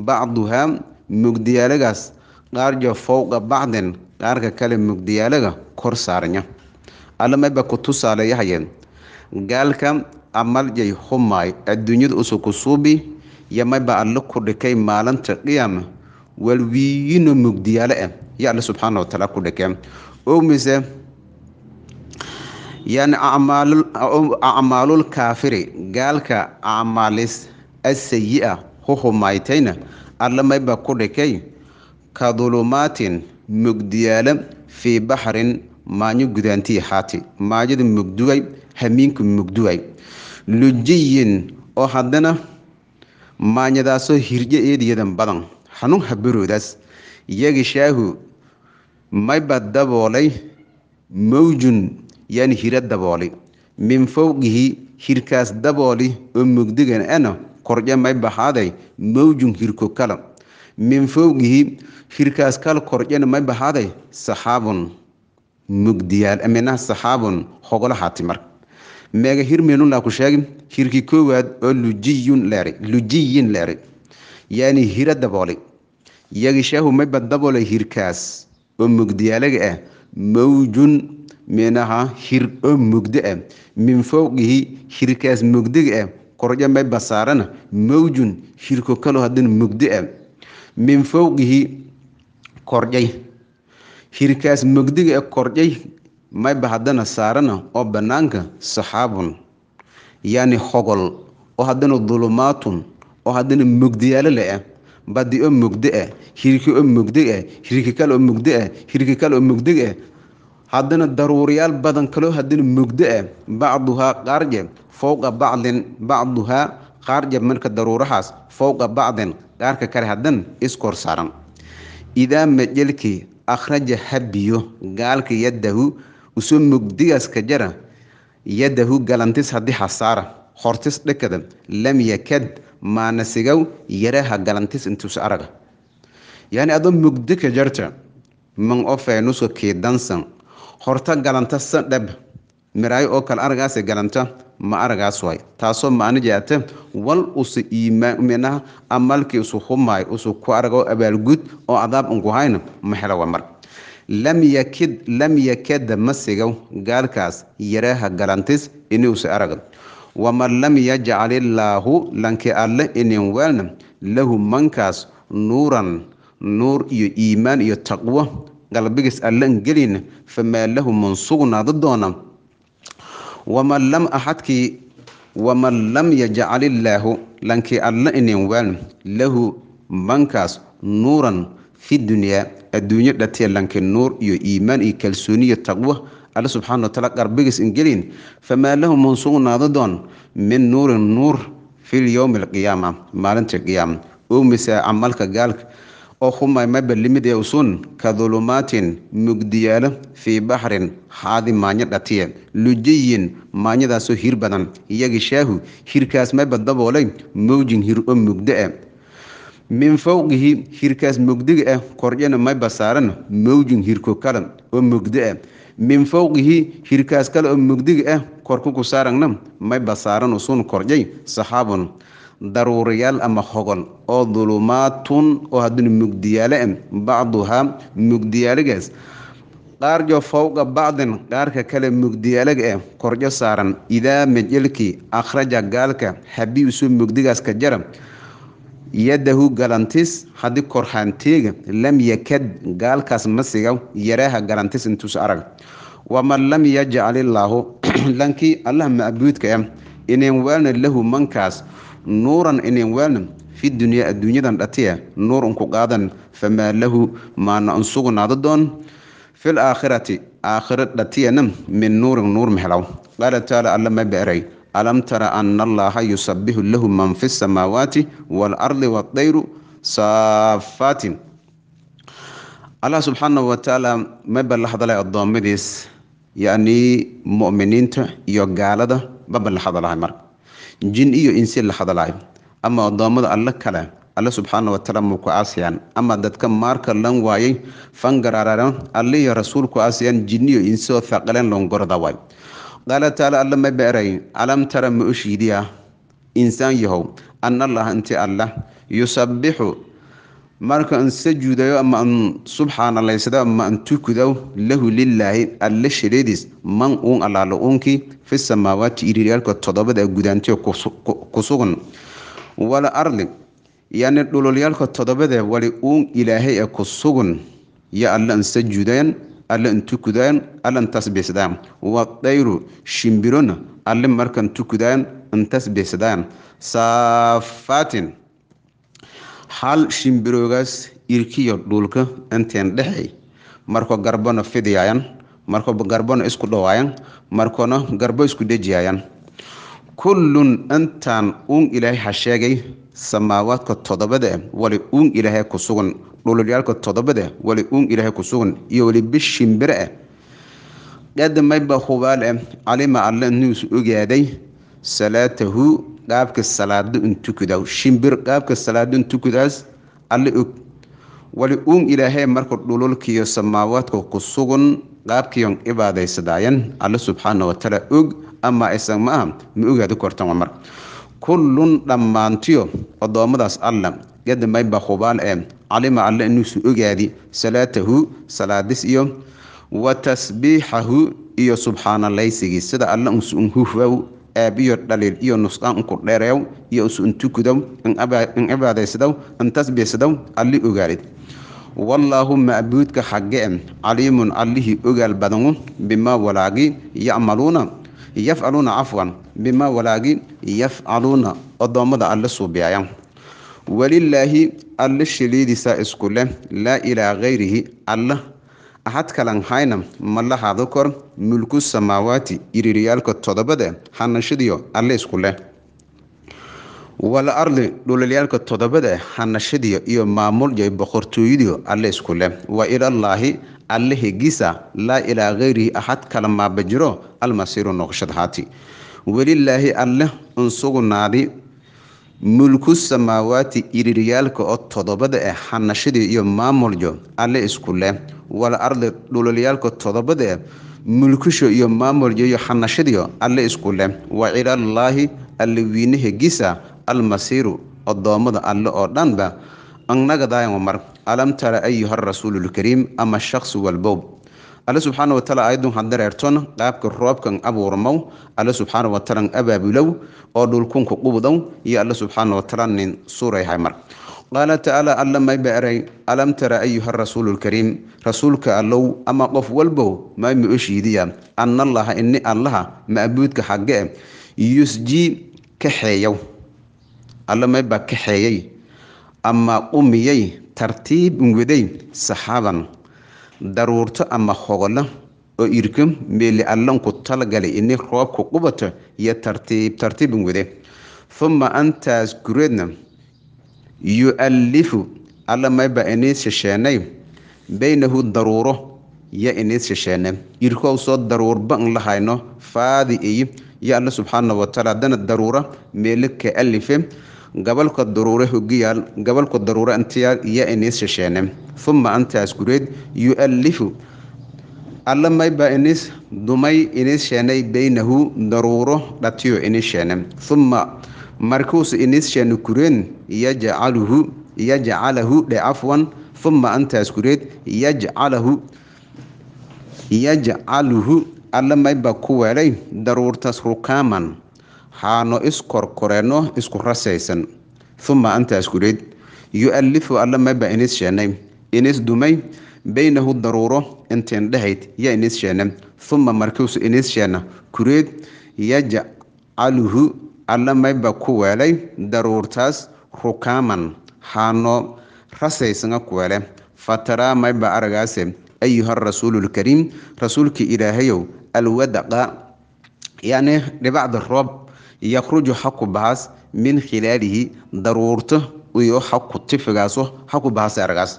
bacduhaa mugdiyaalagaas qaarjo fowqa bacdin qaar ka kale mugdiyaalaga kor saaranya allamaba ku tusaaleeyahayeen gaalka amaljay humaay adduunyada usuku suubi yamayba alle ku dhikay maalinta qiyaama walwiino mugdiyaalo ah eh, ya alle subxaana wataala ku dhikee omise yani acmaalul kaafiri gaalka acmaalis asayi-a huhumaytayna alle mayba ku dhikay ka dulumaatin mugdiyaala fii baxrin maanyo gudaantii haati maanyada mugdugay hamiinku mugdugay lujiyin oo haddana maanyadaasoo hirjo eediyadan badan xanuun habaroodaas yagishaahu mayba daboolay mawjun yaani hira dabooli min fowqihi hirkaas dabooli oo mugdigan ana korje maybahaaday mawjun hirko kala min fowgihi shirkaas kal kordhyan may saxaabun mugdiyaal minaha saxaabun hogolahaati meega hirmenunlaa ku sheegi hirki koowaad oo lujiyun leer lujiyin leeri yaani hira daboolay yagishaahu mayba daboolay hirkaas oo mugdiyaalaga ah mawjun minaha hir oo mugdo ah min fowqihi hirkaas mugdiga ah kordhya mayba saarana mawjun hirko kalo haddana mugdo ah min fowqihi kordhay hirkaas mogdiga ee kordhay mayba haddana saarana oo bannaanka saxaabun yacni hogol oo haddana dulumaatun oo haddana mogdiyaalo le-ah eh, badi oo mogdo ah eh, hirki oo mogdeg ah hirki kale oo mogdo ah eh, hirki kale oo mogdeg ah haddana daruuriyaal badan kaloo haddana mogdo ah bacduhaa qaarje fowqa bacdin bacduhaa qaarje marka daruurahaas fowqa bacdin dhaarka kale hadan iskor saaran idaa majelkii akhraja habiyo gaalka yadahu usoo mugdigaska jara yadahu galantis hadii hasaara hortis dhakada lam yakad maana yaraha galantis intuus araga yani adoo mugdi ka jarta man ofenuska kiidansan horta galanta sadhab miraayo oo kale aragaase galanta ma aragaas waay taasoo macno jaate wal usa iimaamina amalki usu humaay usu ku aragoo abaalgud oo adaab unku ma hela wa mar lam yakeda ma sigo gaalkaas yareeha galantis inuusa araga waman lam yajcal illaahu lanki alle inin waalna lahu mankaas nuuran nuur iyo iimaan iyo taqwo qalbigiis allan gelina famaa lahu man doona waman lam axadkii waman lam yajcal illaahu lankii alla inin waaln lahu mankaas nuuran fi dunyaa adduunyo dhatee lanki nuur iyo iimaan iyo kalsooniyo taqwo alle subxana wataala qarbigiis ingeliin famaa lahu mun sugnaado doon min nuurin nuur fi lyowmi alqiyaama maalinta qiyaama oo misaa camalka gaalka ohuma maba limid ee usun ka dulumaatin mugdiyaalo fii baxrin haadi maanyo dhatiye lujayin maanyadaasoo hir badan yagishaahu hirkaas maba daboolay mawjin hir oo mugdo ah e. min fowqihi hirkaas mugdiga ah e, kordhyana mayba saaran mawjin hirko kale oo mugdo ah e. min fowqihi hirkaas kale oo mugdiga ah korkuku saaragna mayba saaran usun kordhyay saxaabun daruuriyaal ama hogol oo dulumaatun oo hadduna mugdiyaale bacduhaa mugdiyaaligaas qaarjo fowqa bacdin qaarka kale mugdiyaalaga eh korjo saaran idaa majelkii akhraja gaalka haddii usuu mugdigaas ka jara yadahu galantis haddii korhaanteega lam yakad gaalkaas ma siga yaraaha galantis intuus arag waman lam yajcal illaahu (clears throat) lankii allah macbuudka eh ineen waalna lahu mankaas nuuran inen waalna fi dunyaa adduunyadan dhatiya nuur unku qaadan famaa lahu maana un sugnaado fil aakhirati aakhiro dhatiyana min nuurin nuur mehelaw qaala tacaala alla ma beeray alam tara ana allaha yusabbihu lahu man fi samaawaati waalardi waadayru saafaatin allah subxaanahu watacaala ma ballaxdalay addoommadiis yacnii mu'miniinta iyo gaalada ma ballaxdalahay marka jin iyo insi la hadalaayo ama adoommada alle kale alle subxaana wataala muku aasiyaan ama dadka maarka lan waayay fangaraarara alliyo rasuulku aasiyaan jinniyo insoo faqaleen longorada waay qaala tacaala alla ma beeray alam tara ma ushiidiya insaan yahow an allaha inti allah yusabbixu markaan sajuudayo ama aan subxaanalaysado ama aan tukudo lahu lilaahi alle shadheediis man uun allaalo uunkii fi samaawaati iriryaalka toddobada gudaantiyo ku sugan wala ardi yani dhululyaalka toddobada wali uun ilaahay ee ku sugan yo alle an sajuudayan alle an tukudaayan alle an tasbiisdaan wadayru shimbirona alle markaan tukudaayan an tasbiisdaan saafaatin hal shimbiroogaas irkiyo dhuulka inteen dhexay marko garbona fidiyaayan marko garbona isku dhawaayan markona garbo isku dhejiyaayan kullun intaan uun ilaahay ha sheegay samaawaadka todobade wali uun ilaahay ku sugan dhululyaalka todobada wali uun ilaahay ku sugan iyo wali bi shimbire ah eh. qadamayba hubaal eh calima alle inuusu ogaaday salaatahu qaabka salaado untukudaw shimbir qaabka salaado untukudaas alle og wali uun ilaahay marka dhululkiyo samaawaadka ku sugan qaabkiyon ibaadaysadayan alle subxaana watacaala og amaa isan ma aha ma ogaada kortan wamar kullun dhammaantiyo addoommadaas alla gadamaynba hubaal ee calima alle inuusu ogaadi salaatahu salaadis iyo wa tasbiixahu iyo subxaanalaysigii sida alle unsu unhufaw aabiyo dhaliil iyo nusqaan unku dheereew iyo isu intukudow incibaadaysdow intasbiisdow alli ogaalid wallaahu ma'buudka xagge'e caliimun allihii ogaal badanu bimaa walaagi yacmaluuna yafcaluuna cafwan bimaa walaagi yafcaluuna oddoommada alle suubiyaya walilaahi alle shiliidisaa isku leh laa ilaa hayrihi alla axadkalan hayna ma la haado kor mulku samaawaati yiriiryaalka todobade hanashadiyo alle isku leh wal ardi dhulalyaalka todobada hanashadiyo iyo maamulyo boqortooyadiyo alle isku leh wa ilallaahi alle hegisa laa ilaa keyrihi ahad kala maaba almasiiru noqoshad haati welilaahi alle unsugunaaday mulku samaawaati iriiryaalka oo todobada eh xanashadii iyo maamuljo alle isku leh wal ardi dhulalyaalka todobada eh mulkusho iyo maamuljo iyo xanashadiio alle isku leh wa cilallaahi alle gisa almasiiru odoommada alle oo dhanba annagadaayan mar alam tara ayuha rasuululkariim ama shaqsi walbow alle subxaana wataala aayadun handareerton qaabka roobkan abuurmow alle subxaana wataalan abaabulow oo dhulkunka qubdow iyo alle subxaana wataala nin suurayhay mar qaala tacaala alla may baray alam tara ayuha rasuululkariim rasuulka allow ama qof walbow may ma oshiidiya annallaha ini allaha maabuudka xagge eh, yusji kaxeeyow alla maybaa kaxeeyey ama qumiyey tartiib ingudey saxaaban daruurto ama hogolo oo irko meeli allanku talagalay ini roobku qubato iyo tartiib tartiibin wade huma antaas gureedna yuallifu alla mayba iniin shisheenay baynahu daruuro yo iniin shisheenay irkow soo daruurba n la hayno faadi iyo yo alla subxaana wa taala haddana daruura meelo ka alife gobolka daruure hogiyaal gobolka daruure antiyaal iyo inis shisheene fuma antaas gureed yu-alifu alla maybaa inis dumay inis sheenay beynahu daruuro dhatiyo inis sheene uma markuus inis sheene kureen yajcaluhu yajcalahu dhe cafwan uma antaas gureed yajcalahu yajcaluhu alla maybaa ku weelay daruurtas rukaaman haano iskorkoreenno isku rasaysan uma antaas kudhayd yu-alifu alla maba inis sheennay inis dumay beynahu daruuro intiin dhahayd yaa inis sheenne uma markiisu inis sheenna kureed yajcaluhu alla mayba ku weelay daruurtaas rukaaman haano rasaysanga ku weele fataraa mayba aragaase ayuha rasuululkariim rasuulkii ilaahayow alwadaqa yacni dhibacda roob yakhruju ha ku min khilaalihi daruurto iyo ha ku tifigaaso ha ku bahas aragaas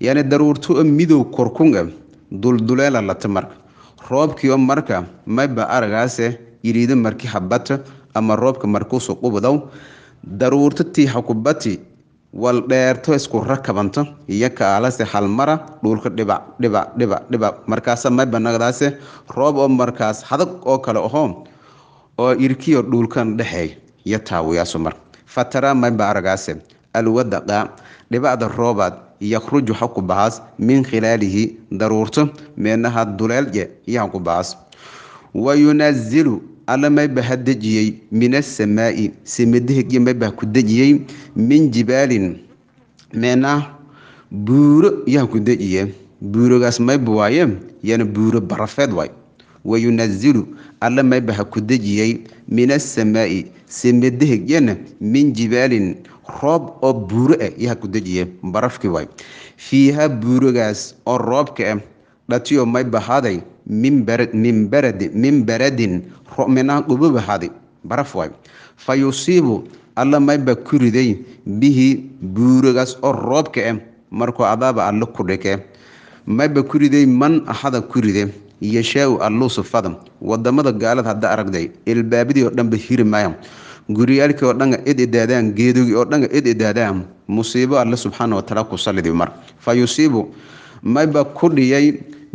yacni daruurto oo midow korkunga dulduleela lata marka marka mayba aragaase iriido marki habata ama roobka markuusu qubdow daruurto hakubati wal dheerto isku rakabanto iyo halmara dhuulka dhibac dhibac dhibac dhibac markaasa maybba nagdaase roob oo markaas hadag oo kale ahoo oo irkiyo dhuulkan dhexeey iyo taawiyaasu mar fataraa mabaaragaase alwadaqa dhibacda roobaad yakruju waxa bahaas min khilaalihi daruurto meenaha duleelje iyahan ku bahaas wayunasilu alla maybaha dejiyey min asamaa'i semidahigyo maybaha ku dejiyey min jibaalin meenah buuro iyahan ku dejiye buurogaas mayba yana buuro barafeed waay wayunasilu alle maybaha ku dejiyey min asamaa'i semedehegyana min jibaalin roob oo buuro ah yaha ku dejiye barafkii waay fiiha buurogaas oo roobka ah eh, dhatiyo may bahaaday min baradin rominaan dhubu baraf waay fa yusiibu mayba ku riday bihi buurogaas oo roobka ah markuu adaaba alle ku dhike mayba ku riday man axada ku ride yashaau alluusufadam wadamada gaalad hadda aragday ilbaabadii oo dhanba hiri maayaan guryaalkii oo dhanka id idaadaan geedogii oo dhanka id idaadaan musiibo alle subxaana wataala ku sallidi mar fa yusiibu ku dhiyay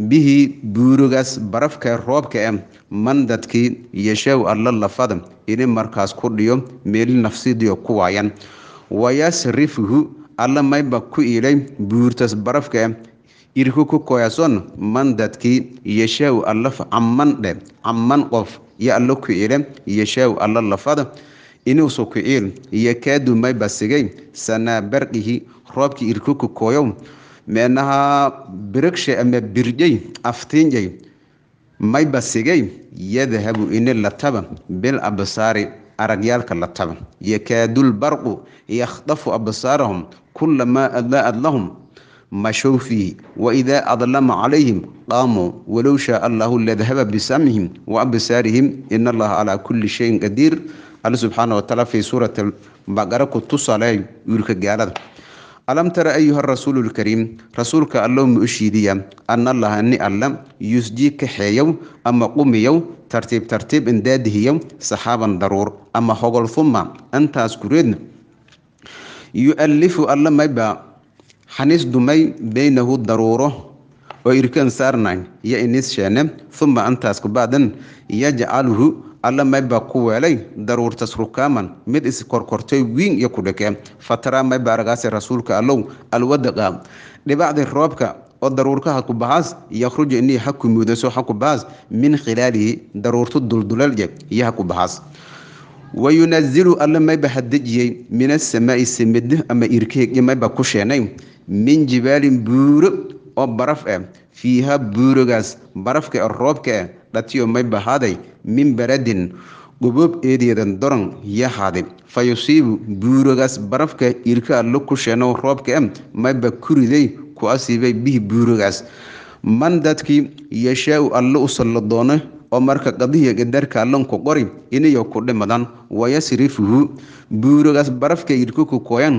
bihii buurugaas barafkae roobka eh man dadkii yashaau alla lafada ini markaas ku dhiyo meeli nafsidiio ku waayan wayasrifhu alla mayba ku iilay buurtas barafka eh irku ku koyason man dadkii yashaau alla camman dhe camman qof yo allo ku-ile yashaau alla lafada inuusu ku-iil yakaadu mayba sigay sanaa bardihi roobkii irku ku koyow meenahaa birigshe ama birjay aftiinjay mayba sigay yadhabu ini lataba bil absaari aragyaalka lataba yakaadulbarqu yakhdafu absaarahum kulamaa adlaad lahum mashow fiihi waidaa adlama calayhim qaamuu walow shaa allahu ladahaba bisamcihim waabsaarihim in allaha calaa kulli shayin qadiir alle subxaana watacaala fii suurati baqara ku tusalay wiilka gaalada alam tara ayuha rasuulu lkariim rasuulka allow ma ushiidiya an allaha ni alla yusjii kaxeeyow ama qumiyow tartiib tartiib indaadihiyow saxaaban daruur ama hogolfuma antaas kureedna yualifu alla mayba xaniis dumay beynahu daruuro oo irkan saarnayn iyo inis sheene uma antaas kubaadan yajcalhu alla mayba ku weelay daruurtas rukaaman mid iskorkortay wiin iyo kudhakee fatraa mayba argaase rasuulka allow alwadaqa dhibacdii roobka oo daruurkaha ku bahaas yakhruju inii ha ku muudaso ha ku bahaas min khilaalihi daruurtu duldulalye iyo ha ku bahaas wayunazilu alla mayba hadejiyey min asamaa'i samid ama irkeeg iyo mayba ku sheenay min jibaalin buuro oo baraf ah fiiha buurogaas barafka eh, roobka ah eh, dhatiyo may bahaaday min baradin goboob eedeedan doran yahaade fa yusiibu buurogaas barafka iirka allo kusheeno roobka ah mayba kuriday ku asiibay bihi buurogaas man dadkii yashaa-u allo u sallo doono oo marka qadihiya gadarka allon ku qori inayo ku dhimadaan wayasrifuhu buurogaas barafka iirka kooyan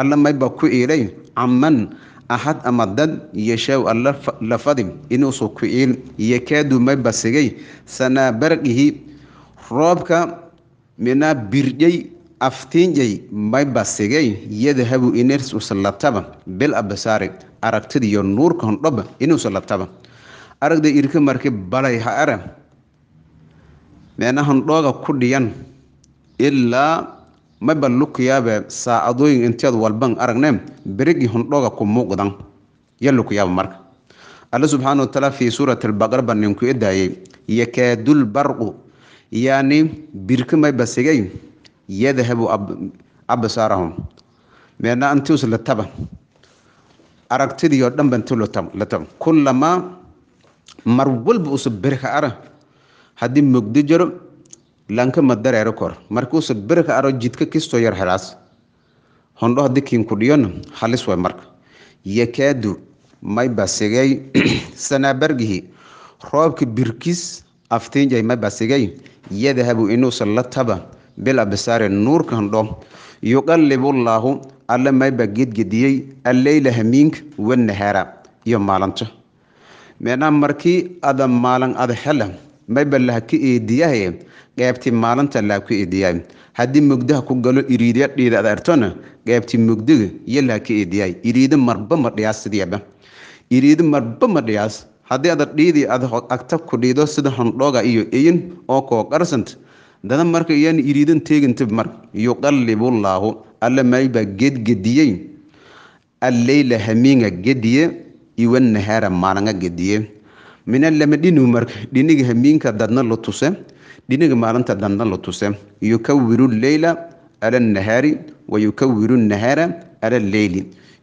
alla mayba ku iilay caman axad ama dad yashaw alla lafadim inuusu ku-iin yakaadu may basigay sanaabarqihi roobka mina birdhay aftiinjay may basigay yadhabu inuusa bil abasaari aragtidiyo nuurka hondhoba inuusa labtaba aragda irka marki balay ha ara meena hondhooga ku dhiyan ilaa maba lukiyaabe saacadooyin inteed walban aragneen berigii hundhoga ku muuqdan ya lukiyaaba marka alla subxaana watacaala fii suurati albaqara ba ninku edaayay yakaadul barqu yaani birki mayba sigay yadhabu absaarahum meena intius la taba aragtidii oo dhan ba intuu la taba kulamaa mar walba usub berka ara haddii mugdi jiro lankama dareero kor markuuse beri ka aro jidka kistoo yar helaas hondhoha dikiinku dhiyona halis way marka yakaadu maybasigay (clears throat) sanaabargihi roobka birkis aftiinjay maybasigay yadhabu inuusan la taba bil abisaare nuurka handho yuqallibullaahu alle mayba gedgediyey alleyla hamiinka wanahaara iyo maalanto meenaa markii ada maalan ada xela mayba laha ka eediyahaye qaybtii maalinta laabka ediyaay haddii mugdaha ku galo iriidya dhiida ad artona qaybtii mugdiga iyo laaka ediyaay iriido marba ma sidiiba iriido marba ma haddii ada dhiidii ad agta ku dhiido sida hondhooga iyo eyin oo koo qarsant dada marka iyaan iriidan teegintib mar yuqallibullaahu alle maybaa gedgediyey alleyla hamiinga gediye iwanahaara maalinga gediye mina lama dhinu marka dhiniga hamiinka dadna la tuse dhinaga maalinta danna la tuse yukawiru leyla ala nahaari wayukawiru nahaara ala leyli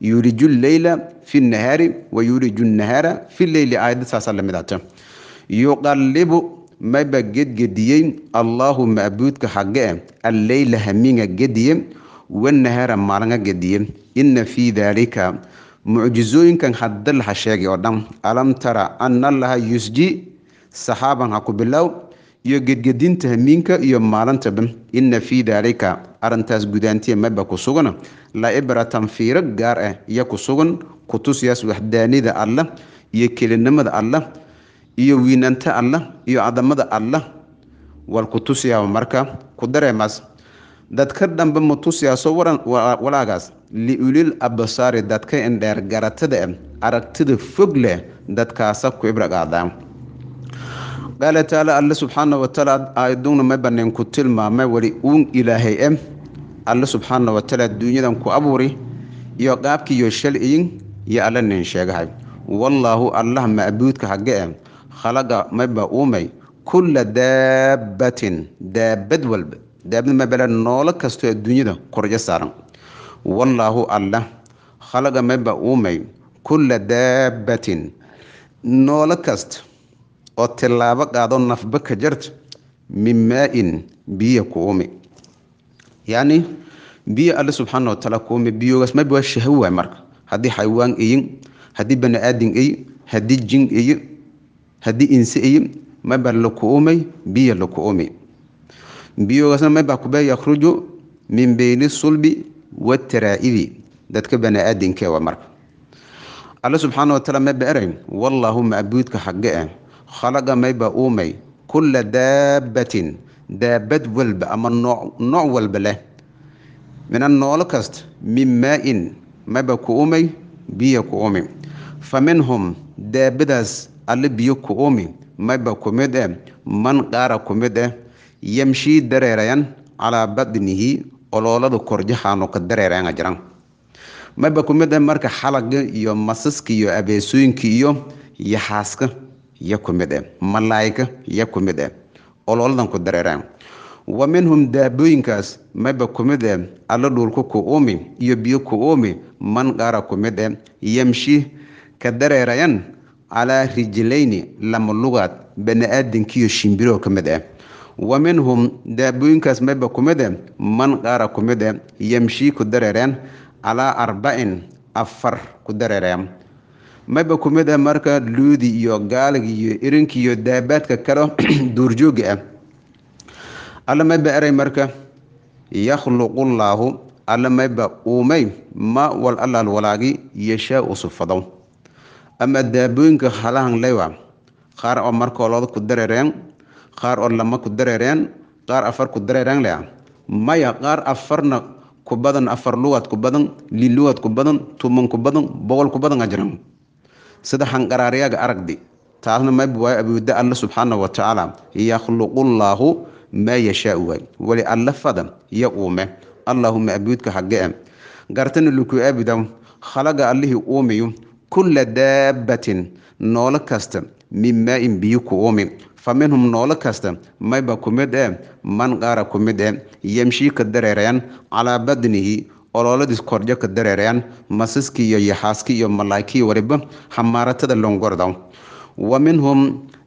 yuuliju leyla fi nahaari wayuuliju nahaara fi leyli aayadda saasaa lamid ata yuqallibu maba gedgediyey allaahu maabuudka xagge alleyla haminga gediye wanahaara maalinga gediye ina fii daalika mucjizooyinkan haddal ha sheegay oo dhan alam tara ana allaha yusji saxaaban ha ku bilow iyo gedgedinta hamiinka iyo maalintaba ina fii daalika arrintaas gudaantiya maba ku sugan laibratan fiiro gaar ah iyo ku sugan kutusiyaas waxdaanida allah iyo kelinimada allah iyo wiinanta allah iyo cadamada allah war kutusiyaa marka ku dareemaas dadka dhanba mutusiyaasoo walaagaas liulil absaari dadka indheer garatada ah aragtida fog leh dadkaasa ku ibraqaadaa qaala taala alle subxaana wataala aayaduuna ma baneen ku tilmaama weli uun ilaahay e alle subxaana wataala duunyadan ku abuuri iyo qaabkiiyo shalciyin iyo alla nin sheegahay wallaahu allah macbuudka hage e khalaqa maba uumay kulla daabbatin daabad walba daabad mabala noolo kastoo adduunyada korjo saaran wallaahu allah khalaqa maba uumay kulla daabbatin noolo kasta oo tilaabo qaado nafba ka jarto min maain biyo kuumi yani biyo alle subxaana wataala kuumi biyogaas maba waa shahaw waay marka haddii xayawaan eyin haddii bani aadin eyi haddii jin eyi haddii insi eyi maba lakuumi biyo lakuumi biyogaasna maba kuba yakhruju min bayni sulbi wataraa'ibi dadka bani aadinkeewa marka alle subxaana wataala maba erayn wallaahu macbuudka xagge ah khalaqa mayba uumay kulla daabatin daabad walba ama nooc nooc walba leh mina noolo kast min maa-in mayba ku uumay biyo ku uumi fa minhum daabadaas alle biyo ku uumi mayba ku mid eh man qaara ku mid eh yamshii dareerayan calaa badnihi oloolada korjaxaanu ka dareerayanga jiran mayba ku mid eh marka xalaga iyo masaska iyo abeesooyinka iyo yaxaaska iyo ku mid eh malaa'igo iyo ku mid eh ololadan ku dareeraan wa minhum daabooyinkaas maba ku mid eh alla dhuulku ku uumi iyo biyo ku uumi man qaara ku mid eh yamshi ka dareerayan calaa rijilayni lama lugaad bani'aadankiiyo shimbiroo ka mid ah wa minhum daabooyinkaas maba ku mid eh man qaara ku mid eh yamshii ku dareereen calaa arbacin afar ku dareereen maba ku mid ah marka luudi iyo gaalig iyo irinka iyo daabaadka kale (clears throat) duurjooga ah alla mayba eray marka yakhluqullaahu alla mayba uumay ma wal allaal walaagi yeshaa u ama daabooyinka halahan leywa qaar oo markoo looda ku dareereen qaar oo lama ku dareereen qaar afar ku dareereen leh maya qaar afarna ku badan afar luwaad ku badan liluwaad ku badan tuman ku badan boqol ku badan a jiran sida xanqaraaryaga aragdi taasna mawaay awooda alle subxaana watacaala yakhluqullaahu maa yashaau waay weli alle fada iyo uume allaahuma abuudka hagee gartana luku abida khalaga allihii uumiyu kulla daabatin noolo kasta min maa-in biyo ku uumi fa minhum noolo kasta mayba kumid e man qaara kumid e yamshii ka dareereen calaa badnihi olooladii korjo ka dareerayaan masaskii iyo yaxaaskii iyo malaaykii wariba xamaaratada longorda wa minhum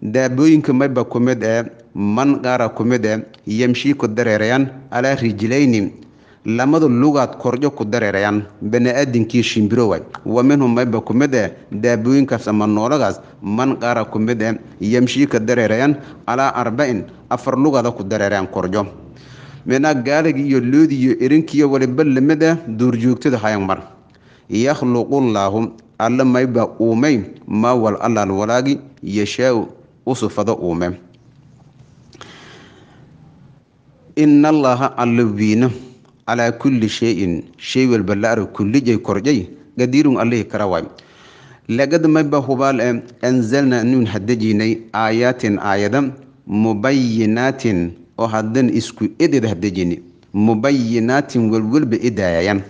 daabooyinka mayba kumid ee man qaara ku mid ee yamshii ku dareerayaan alaa rijilayni lamadu lugaad korjo ku dareerayaan bani-aadinkii shimbirowa wa minhum mayba ku ee daabooyinkaas ama nooladaas man qaara ku mid ee yamshii ka dareerayaan calaa arba'in afar lugaada ku dareerayaan korjo minaa gaalagi iyo loodiyo erinkiyo waliba lamida ah duurjoogtada hayangmar yakhluqullaahu alla mayba uumey maa wal allaan walaagi yashaau usufado uume inallaaha alla wiina calaa kulli shayin shay walba laaro kullijay korjay gadiirun allihi kara waay lagad mayba hubaal e eh, anzalnaa nuun hadejiinay aayaatin aayada mubayinaatin oo haddana isku edeeda hadejini mubayinaatin welwelba edaayayaan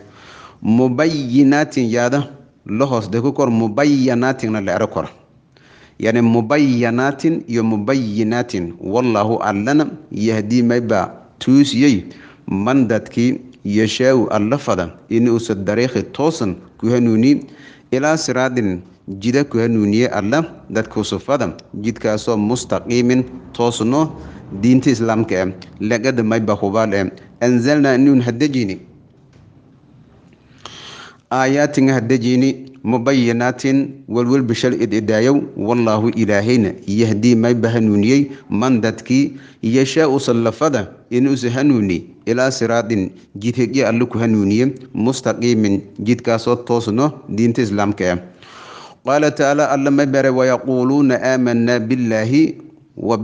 mubayinaatin yaada la hoos dego kor mubayanaatinna la ero yani mubayanaatin iyo mubayinaatin wallaahu allana yahdii maybaa tuusiyey man dadkii yashaaw alla fada inuusa dariikhi toosan ku hanuunii ilaa siraadin jida ku hanuuniye alla dadkuusufada jidkaasoo mustaqiimin toosno diinta islaamka eh lagada mayba hubaal eh anzalnaa inuun hadejini aayaatin hadejini mubayinaatin walwal bishal ididaayow wallaahu ilaahayna yahdii mayba hanuuniyey man dadkii yashaa sallafada inuusa hanuuni ilaa siraadin jidhegyo alle ku hanuuniye mustaqiimin jidkaasoo toosno diinta islaamka eh qaala tacaala alla maybare wayaquuluuna aamanaa billaahi wa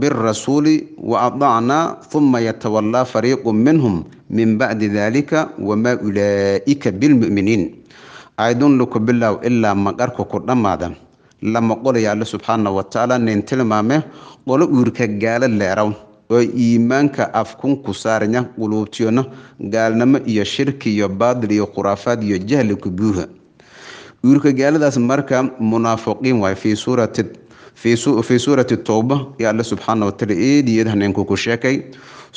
وأطعنا ثم يتولى فريق منهم من بعد ذلك وما أولئك بالمؤمنين ayduun luku bilow ilaa maqarku ku dhammaada lama qolaya alle subxaana wa tacaala nin tilmaame qolo uurka gaalo leeraw oo iimaanka afkun ku quluubtiyona gaalnimo iyo shirki iyo baadil iyo khuraafaad iyo jahli ku buuha uurka gaaladaas marka munaafiqiin waay fii suurati في, سورة التوبة يا الله سبحانه وتعالى إيه دي يدهن ينكوكو شاكي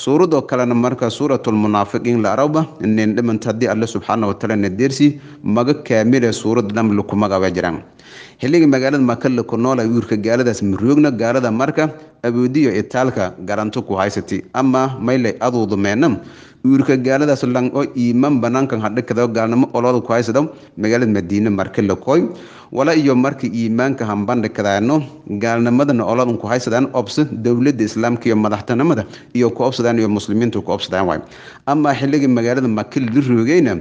suuradoo kalena marka suurat lmunaafiqiin la araba nendhimant haddii alle subxaana wataala nadeersi maga kaamile suurad dhamli ku jiraan xilliga magaalada makalle ku noola wiirka gaaladaas maroogna gaalada marka aboodiyo itaalka garanto ku haysati ama maylay aduudu wiirka gaaladaas lang oo iiman banaankan hadhikadao gaalnimo olooda ku haysado magaalada madiine markale koy wala iyo marka iimaanka hambandhikadaano gaalnimadana oloodan ku haysadaan obsa dowlada islaamka iyo madaxtinimada iyo ku obsada codsadaan iyo muslimiintu ku obsadaan waay amaa xilligii magaalada makeli la roogeyna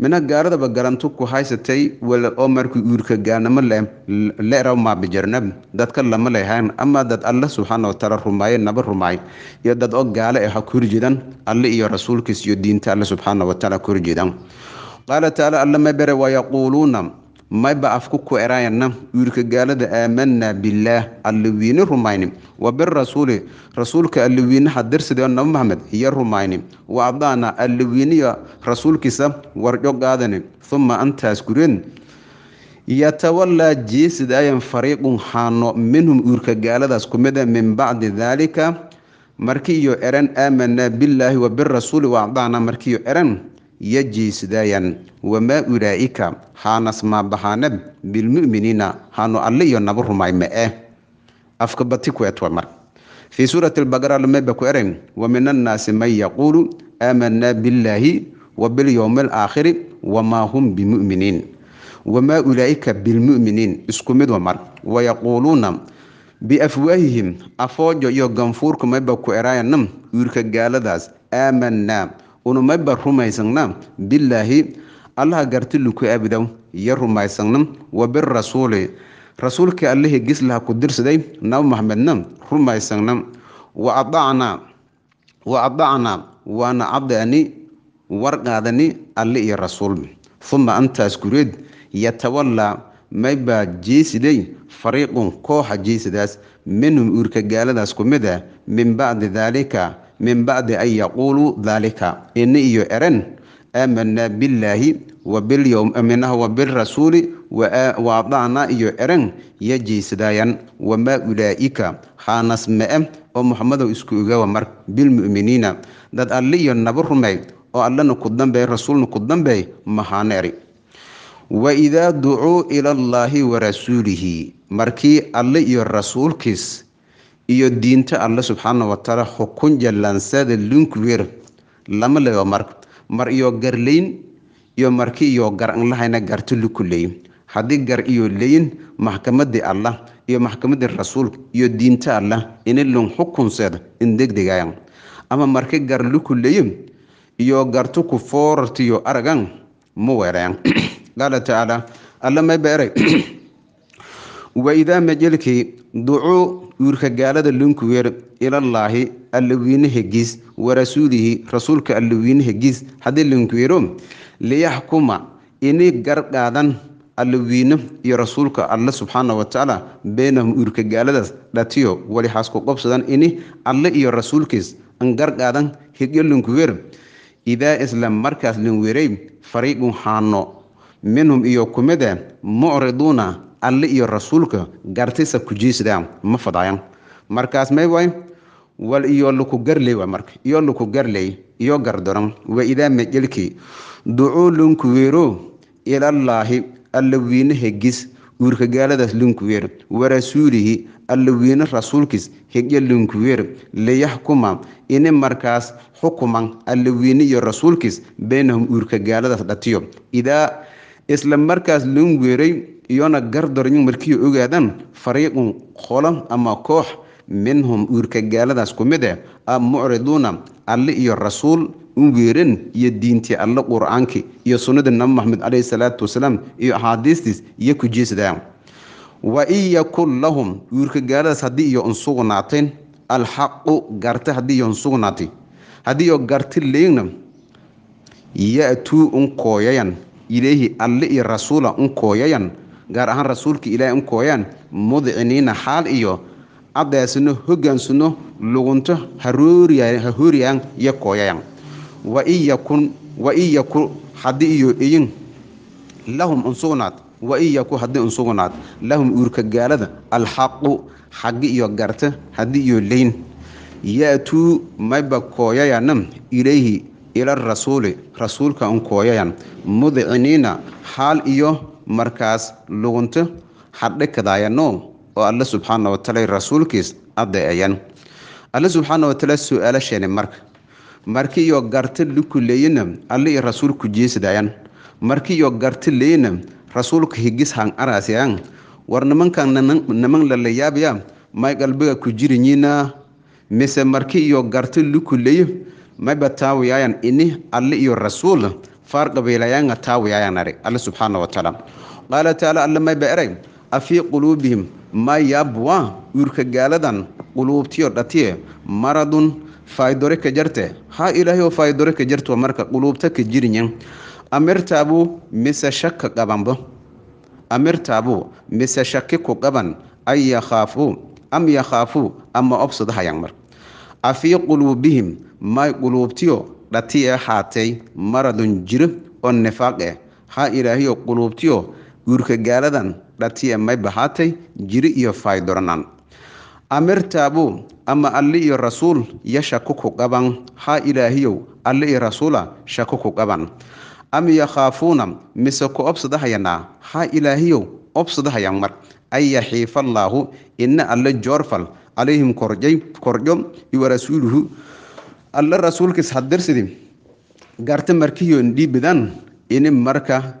mina gaaradaba garantu ku haysatay oo markii uurka gaanamo leh leeraw maabijarna dadka lama lehayn ama dad alle subxaana wataala rumaayay naba rumaay iyo dad oo gaale ah ku horjeedan alle iyo rasuulkiis iyo diinta alle subxaana wataala ku horjeedan qaala tacaala alla bere wayaquuluuna afku maybaafku kuerayanna wiilkagaalada aamanaa bilaah alliwiine rumayni wa birasuuli rasuulka alliwiinaha darsideeo nabi maxamed iyo rumayni wa adaana alliwiiniya rasuulkiisa warjo qaadani uma antaas gureen yatawalaa jeesidaayan fariiqun haano minhum uurkagaaladaas kumida min bacdi daalika iyo eran aamanaa bilaahi wa birasuuli wa adaana markiiyo eran yajiisdayan wamaa ulaa'ika haanas maabahana bilmu'miniina haanu alle iyo naba rumay ma'e eh. afka bati ku etwa mar fii suurati albaqara lameba ku eray wa min annaasi man yaquulu aamanaa billaahi wa bilyowmi alaakhiri wamaa hum bimu'miniin wamaa ulaa'ika bilmu'miniin isku mid wa mar wayaquuluuna biafwaahihim afoojo iyo ganfuurku ku erayanam wiirka gaaladaas aamanaa unumayba rumaysana bilaahi allaha gartiluku abidaw iyo rumaysagna wabirasuuli rasuulkii allihii gislaha ku dirsaday nabi maxamedna rumaysagna waacnaa wa adacnaa waana cadani warqaadani alle iyo rasuul uma antaas gureed yatawallaa maybaa jeesiday fariiqun kooxa jeesidaas minhum uurka gaaladaas ku mid a min bacdi daalika min bacdi an yaquuluu daalika ini iyo eren aamanaa billaahi wabilminaha wabilrasuuli waadacnaa iyo eren yajaysadaayan wamaa ulaa'ika khaanas me'e oo muxamadow isku ogaawa mar bilmu'miniina dad alli iyo naba rumay oo allana ku dambeey rasuulna ku dambeey mahaaneri waidaa ducuu ila allaahi wa rasuulihi markii alle iyo rasuulkiis iyo diinta alle subxaana watacaala xukun jallaansada lunkwir lama leyo mar mar iyo garlayn iyo marki iyo garan lahayna garto lukuleey haddii gar iyo leyin maxkamadii alla iyo maxkamadii rasuulka iyo diinta allah inilun xukunseed indegdegayan ama marki gar lukuleyin iyo gartu ku aragan mu weerayan qaala tacaala alla may (clears throat) waidaa majelkii ducuu uurkagaalada lunkuweer ilallaahi allawiine hegiis warasuulihi rasuulka allawiine hegiis haddii lunkuweero liyaxkuma ini gargaadan qaadan iyo rasuulka alle subxaana watacaala beynahum uurkagaaladaas dhatiyo walixaas ku qobsadan ini alle iyo rasuulkiis angar qaadan hegyo lunkuweer idaa isla markaas linweerey fariiqun xaano minhum iyo kumida mucriduuna alle iyo rasuulka gartisa kujiisdaa ma fadaayan markaas may way wal iyo lukugarley waa marka iyo lukugarley iyo gardaran waidaa majelki ducuu lunkuweero ilallaahi alla wiinaha gis uurkagaaladaas lunkuweer warasuulihi alla wiina rasuulkiis higya lunkuweer liyaxkuma ini markaas xukuman alla iyo rasuulkiis baynahum uurkagaaladaas dhatiyo idaa isla markaas loon weeray iyona gardarñu markii ogaadaan fariiqun qolo ama koox minhum uurka gaaladaas ku mid eh a mucriduuna alle iyo rasuul u weereen iyo diintii alle qur'aankii iyo sunnadii nabi maxamed caleyhi salaatu wasalaam iyo axaadiistiis iyo ku jeesadaa wa in yakun lahum uurka gaaladaas haddii iyo unsugnaatay alxaqu garta haddii iyo unsugnaatay haddii iyo garti leegna ya unkooyayan ilayhi alle iyo rasuula unkooyayan gaar ahaan rasuulka ilaahay unkooyaan mudciniina xaal iyo addeesino hoggaansuno lugunto hahooriyaan iyo kooyayan waiyakun waiyaku haddii iyo iyin lahum unsugnaad waiyaku haddii unsugnaad lahum uurkagaalada alxaqu xaggi iyo garta haddii iyo leyn yaatuu mayba kooyayanam ilayhi ila rasuuli rasuulka unkooyayan mudciniina xaal iyo markaas lugunto hadhe kadaayano oo alle subxaana wataala rasuulkiis adeecayan alle subxaana wataala su-aalo marka marki iyo garta lukuleeyana alle iyo rasuulku jeesadayan marki iyo garti leeyana rasuulka higis han araasyan war nimankan niman lalayaabaya may qalbiga ku jirinyiina mise marki iyo garta lukuleeyo maba taawayaayan ini alle iyo rasuul faar qabiilayaanga taawayaayan arag alle subxaana watacaala qaala tacaala alle mayba erag afii quluubihim mayabwa uurkagaaladan quluubtiyo dhatiye maradun faydore ka jarte haa ilaahay oo faydore ka jarto marka quluubta ka jirinya amirtaabu mise shaka qabanbo amirtaabu mise shaki ku qaban ay yakhaafuu am yakhaafuu ama obsadahayan mar afii quluubihim may quluubtiyo dhati ee maradon maradun jiro oo nifaaq eh haa ilaahiyo quluubtiyo guurka gaaladan dhati ee mayba jiri iyo faydoranaan amirtaabuu ama alli iyo rasuul ya shako ku qaban haa ilaahiyow alli iyo rasuula shaku ku qaban am yakhaafuuna mise ku obsadahayanaa haa ilaahiyow obsadahayan mar an yaxiifa allaahu ina alle joorfal calayhim korjo iyo warasuuluhu alla rasuulkiis haddirsidi garti markiyon dhiibidan ini marka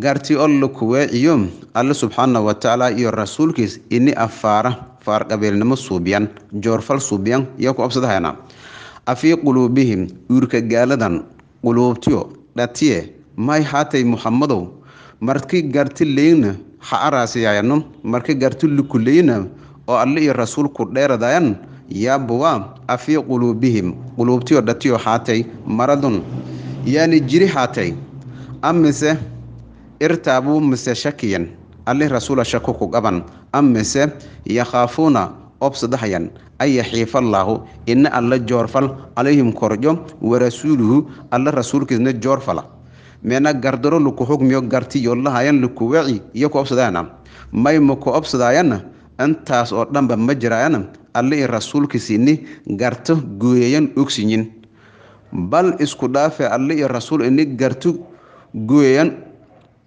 garti alla kuweeciyo alla subxaana watacaala iyo rasuulkiis ini afaara faarqabiilnimo suubiyan joorfal suubiyan yaa ku absadahayna afii quluubihim uurka gaaladan quluubtiyo dhatiye may haatay muxamadow marki garti leyna ha araasiyayano marki garti lukuleyna oo alla iyo rasuulku dheeradayan yabwa afii quluubihim quluubtiyo dhatiyo haatay maradun yaani jiri haatay amise irtaabuu mise shakiyan alli rasuula shaku ku qaban amise yakhaafuuna obsadahayan an yaxiifallaahu ina alla joorfal calayhim korjo warasuuluhu alla rasuulkiisna joorfala meena gardaro luku hugmiyo gartiyo lahayan luku waci iyo ku obsadayana may ma ku obsadaayanna intaas oo dhanba ma jiraana alle i rasuulkiisiinni garto gooyayan ogsinyin bal isku dhaafe alle i rasuul ini garto gooyayan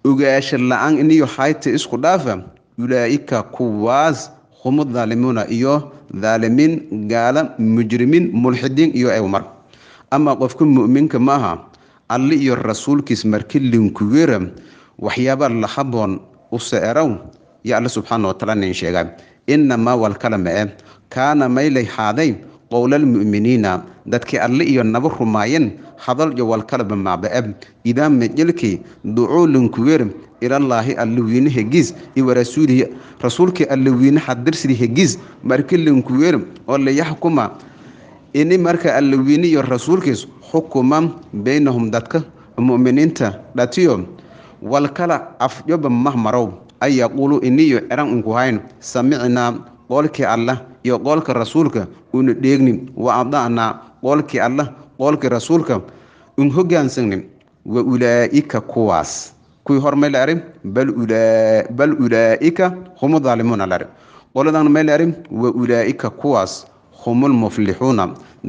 ogaasha la-aan iniyo hayta isku dhaafa ulaa'ika kuwaas humu daalimuuna iyo daalimiin gaala mujrimiin mulxidiin iyo ewmar ama qofka mu'minka ma aha alle iyo rasuulkiis marki linkugeera waxyaaba la haboon u se'erow iyo alle subxaana wataala nain sheegaa inamaa wal kala ma-e kaana maylay haadayn qowlalmu'miniina dadkii alle iyo naba rumaayeen hadal iyo walkalaba maaba'e idaa majelkii ducuu linkuweer ilallaahi alle wiine hegiis iwa rasuulihi rasuulkii alle wiine hadirsidii hegiis marki linkuweer oo liyaxkuma ini marka alle iyo rasuulkiis xukuma beynahum dadka mu'miniinta dhatiyo walkala afyoba mahmarow ay yaquulu iniyo ceran unku hayn samicnaa qoolkii allah iyo qoolka rasuulka uuna dheegnin wa ada'naa qoolkii allah qoolkii rasuulka un hoggaansanin wa ulaa'ika kuwaas kuwii hormay la ari bal ulaa'ika humu daalimuuna la arin qoladan may la arin wa ulaa'ika kuwaas humulmuflixuuna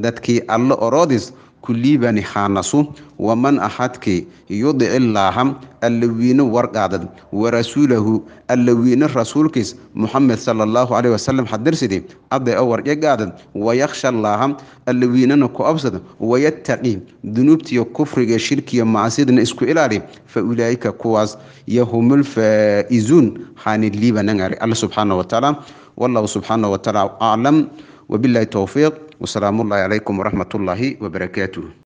dadkii alla oroodis kuliiban xaanasu waman axadkii yudici illaaha allawiino warqaadad warasuulahu allawiino rasuulkiis muxamed sala allaahu caleyh wasalam xadirsidi aday o warjagaadad wayakhsha allaaha allawiinana ku absad wayattaqi dunuubtiyo kufriga shirkiya macsidana isku ilaali fa ulaa'ika kuwaas yahumul faa'izuun liibanangari alla subxaana wa tacaala wallahu subxaana wa tacaala aclam wabilaahi towfiiq wasalaamullaahi calaykum waraxmatullaahi wabarakaatuh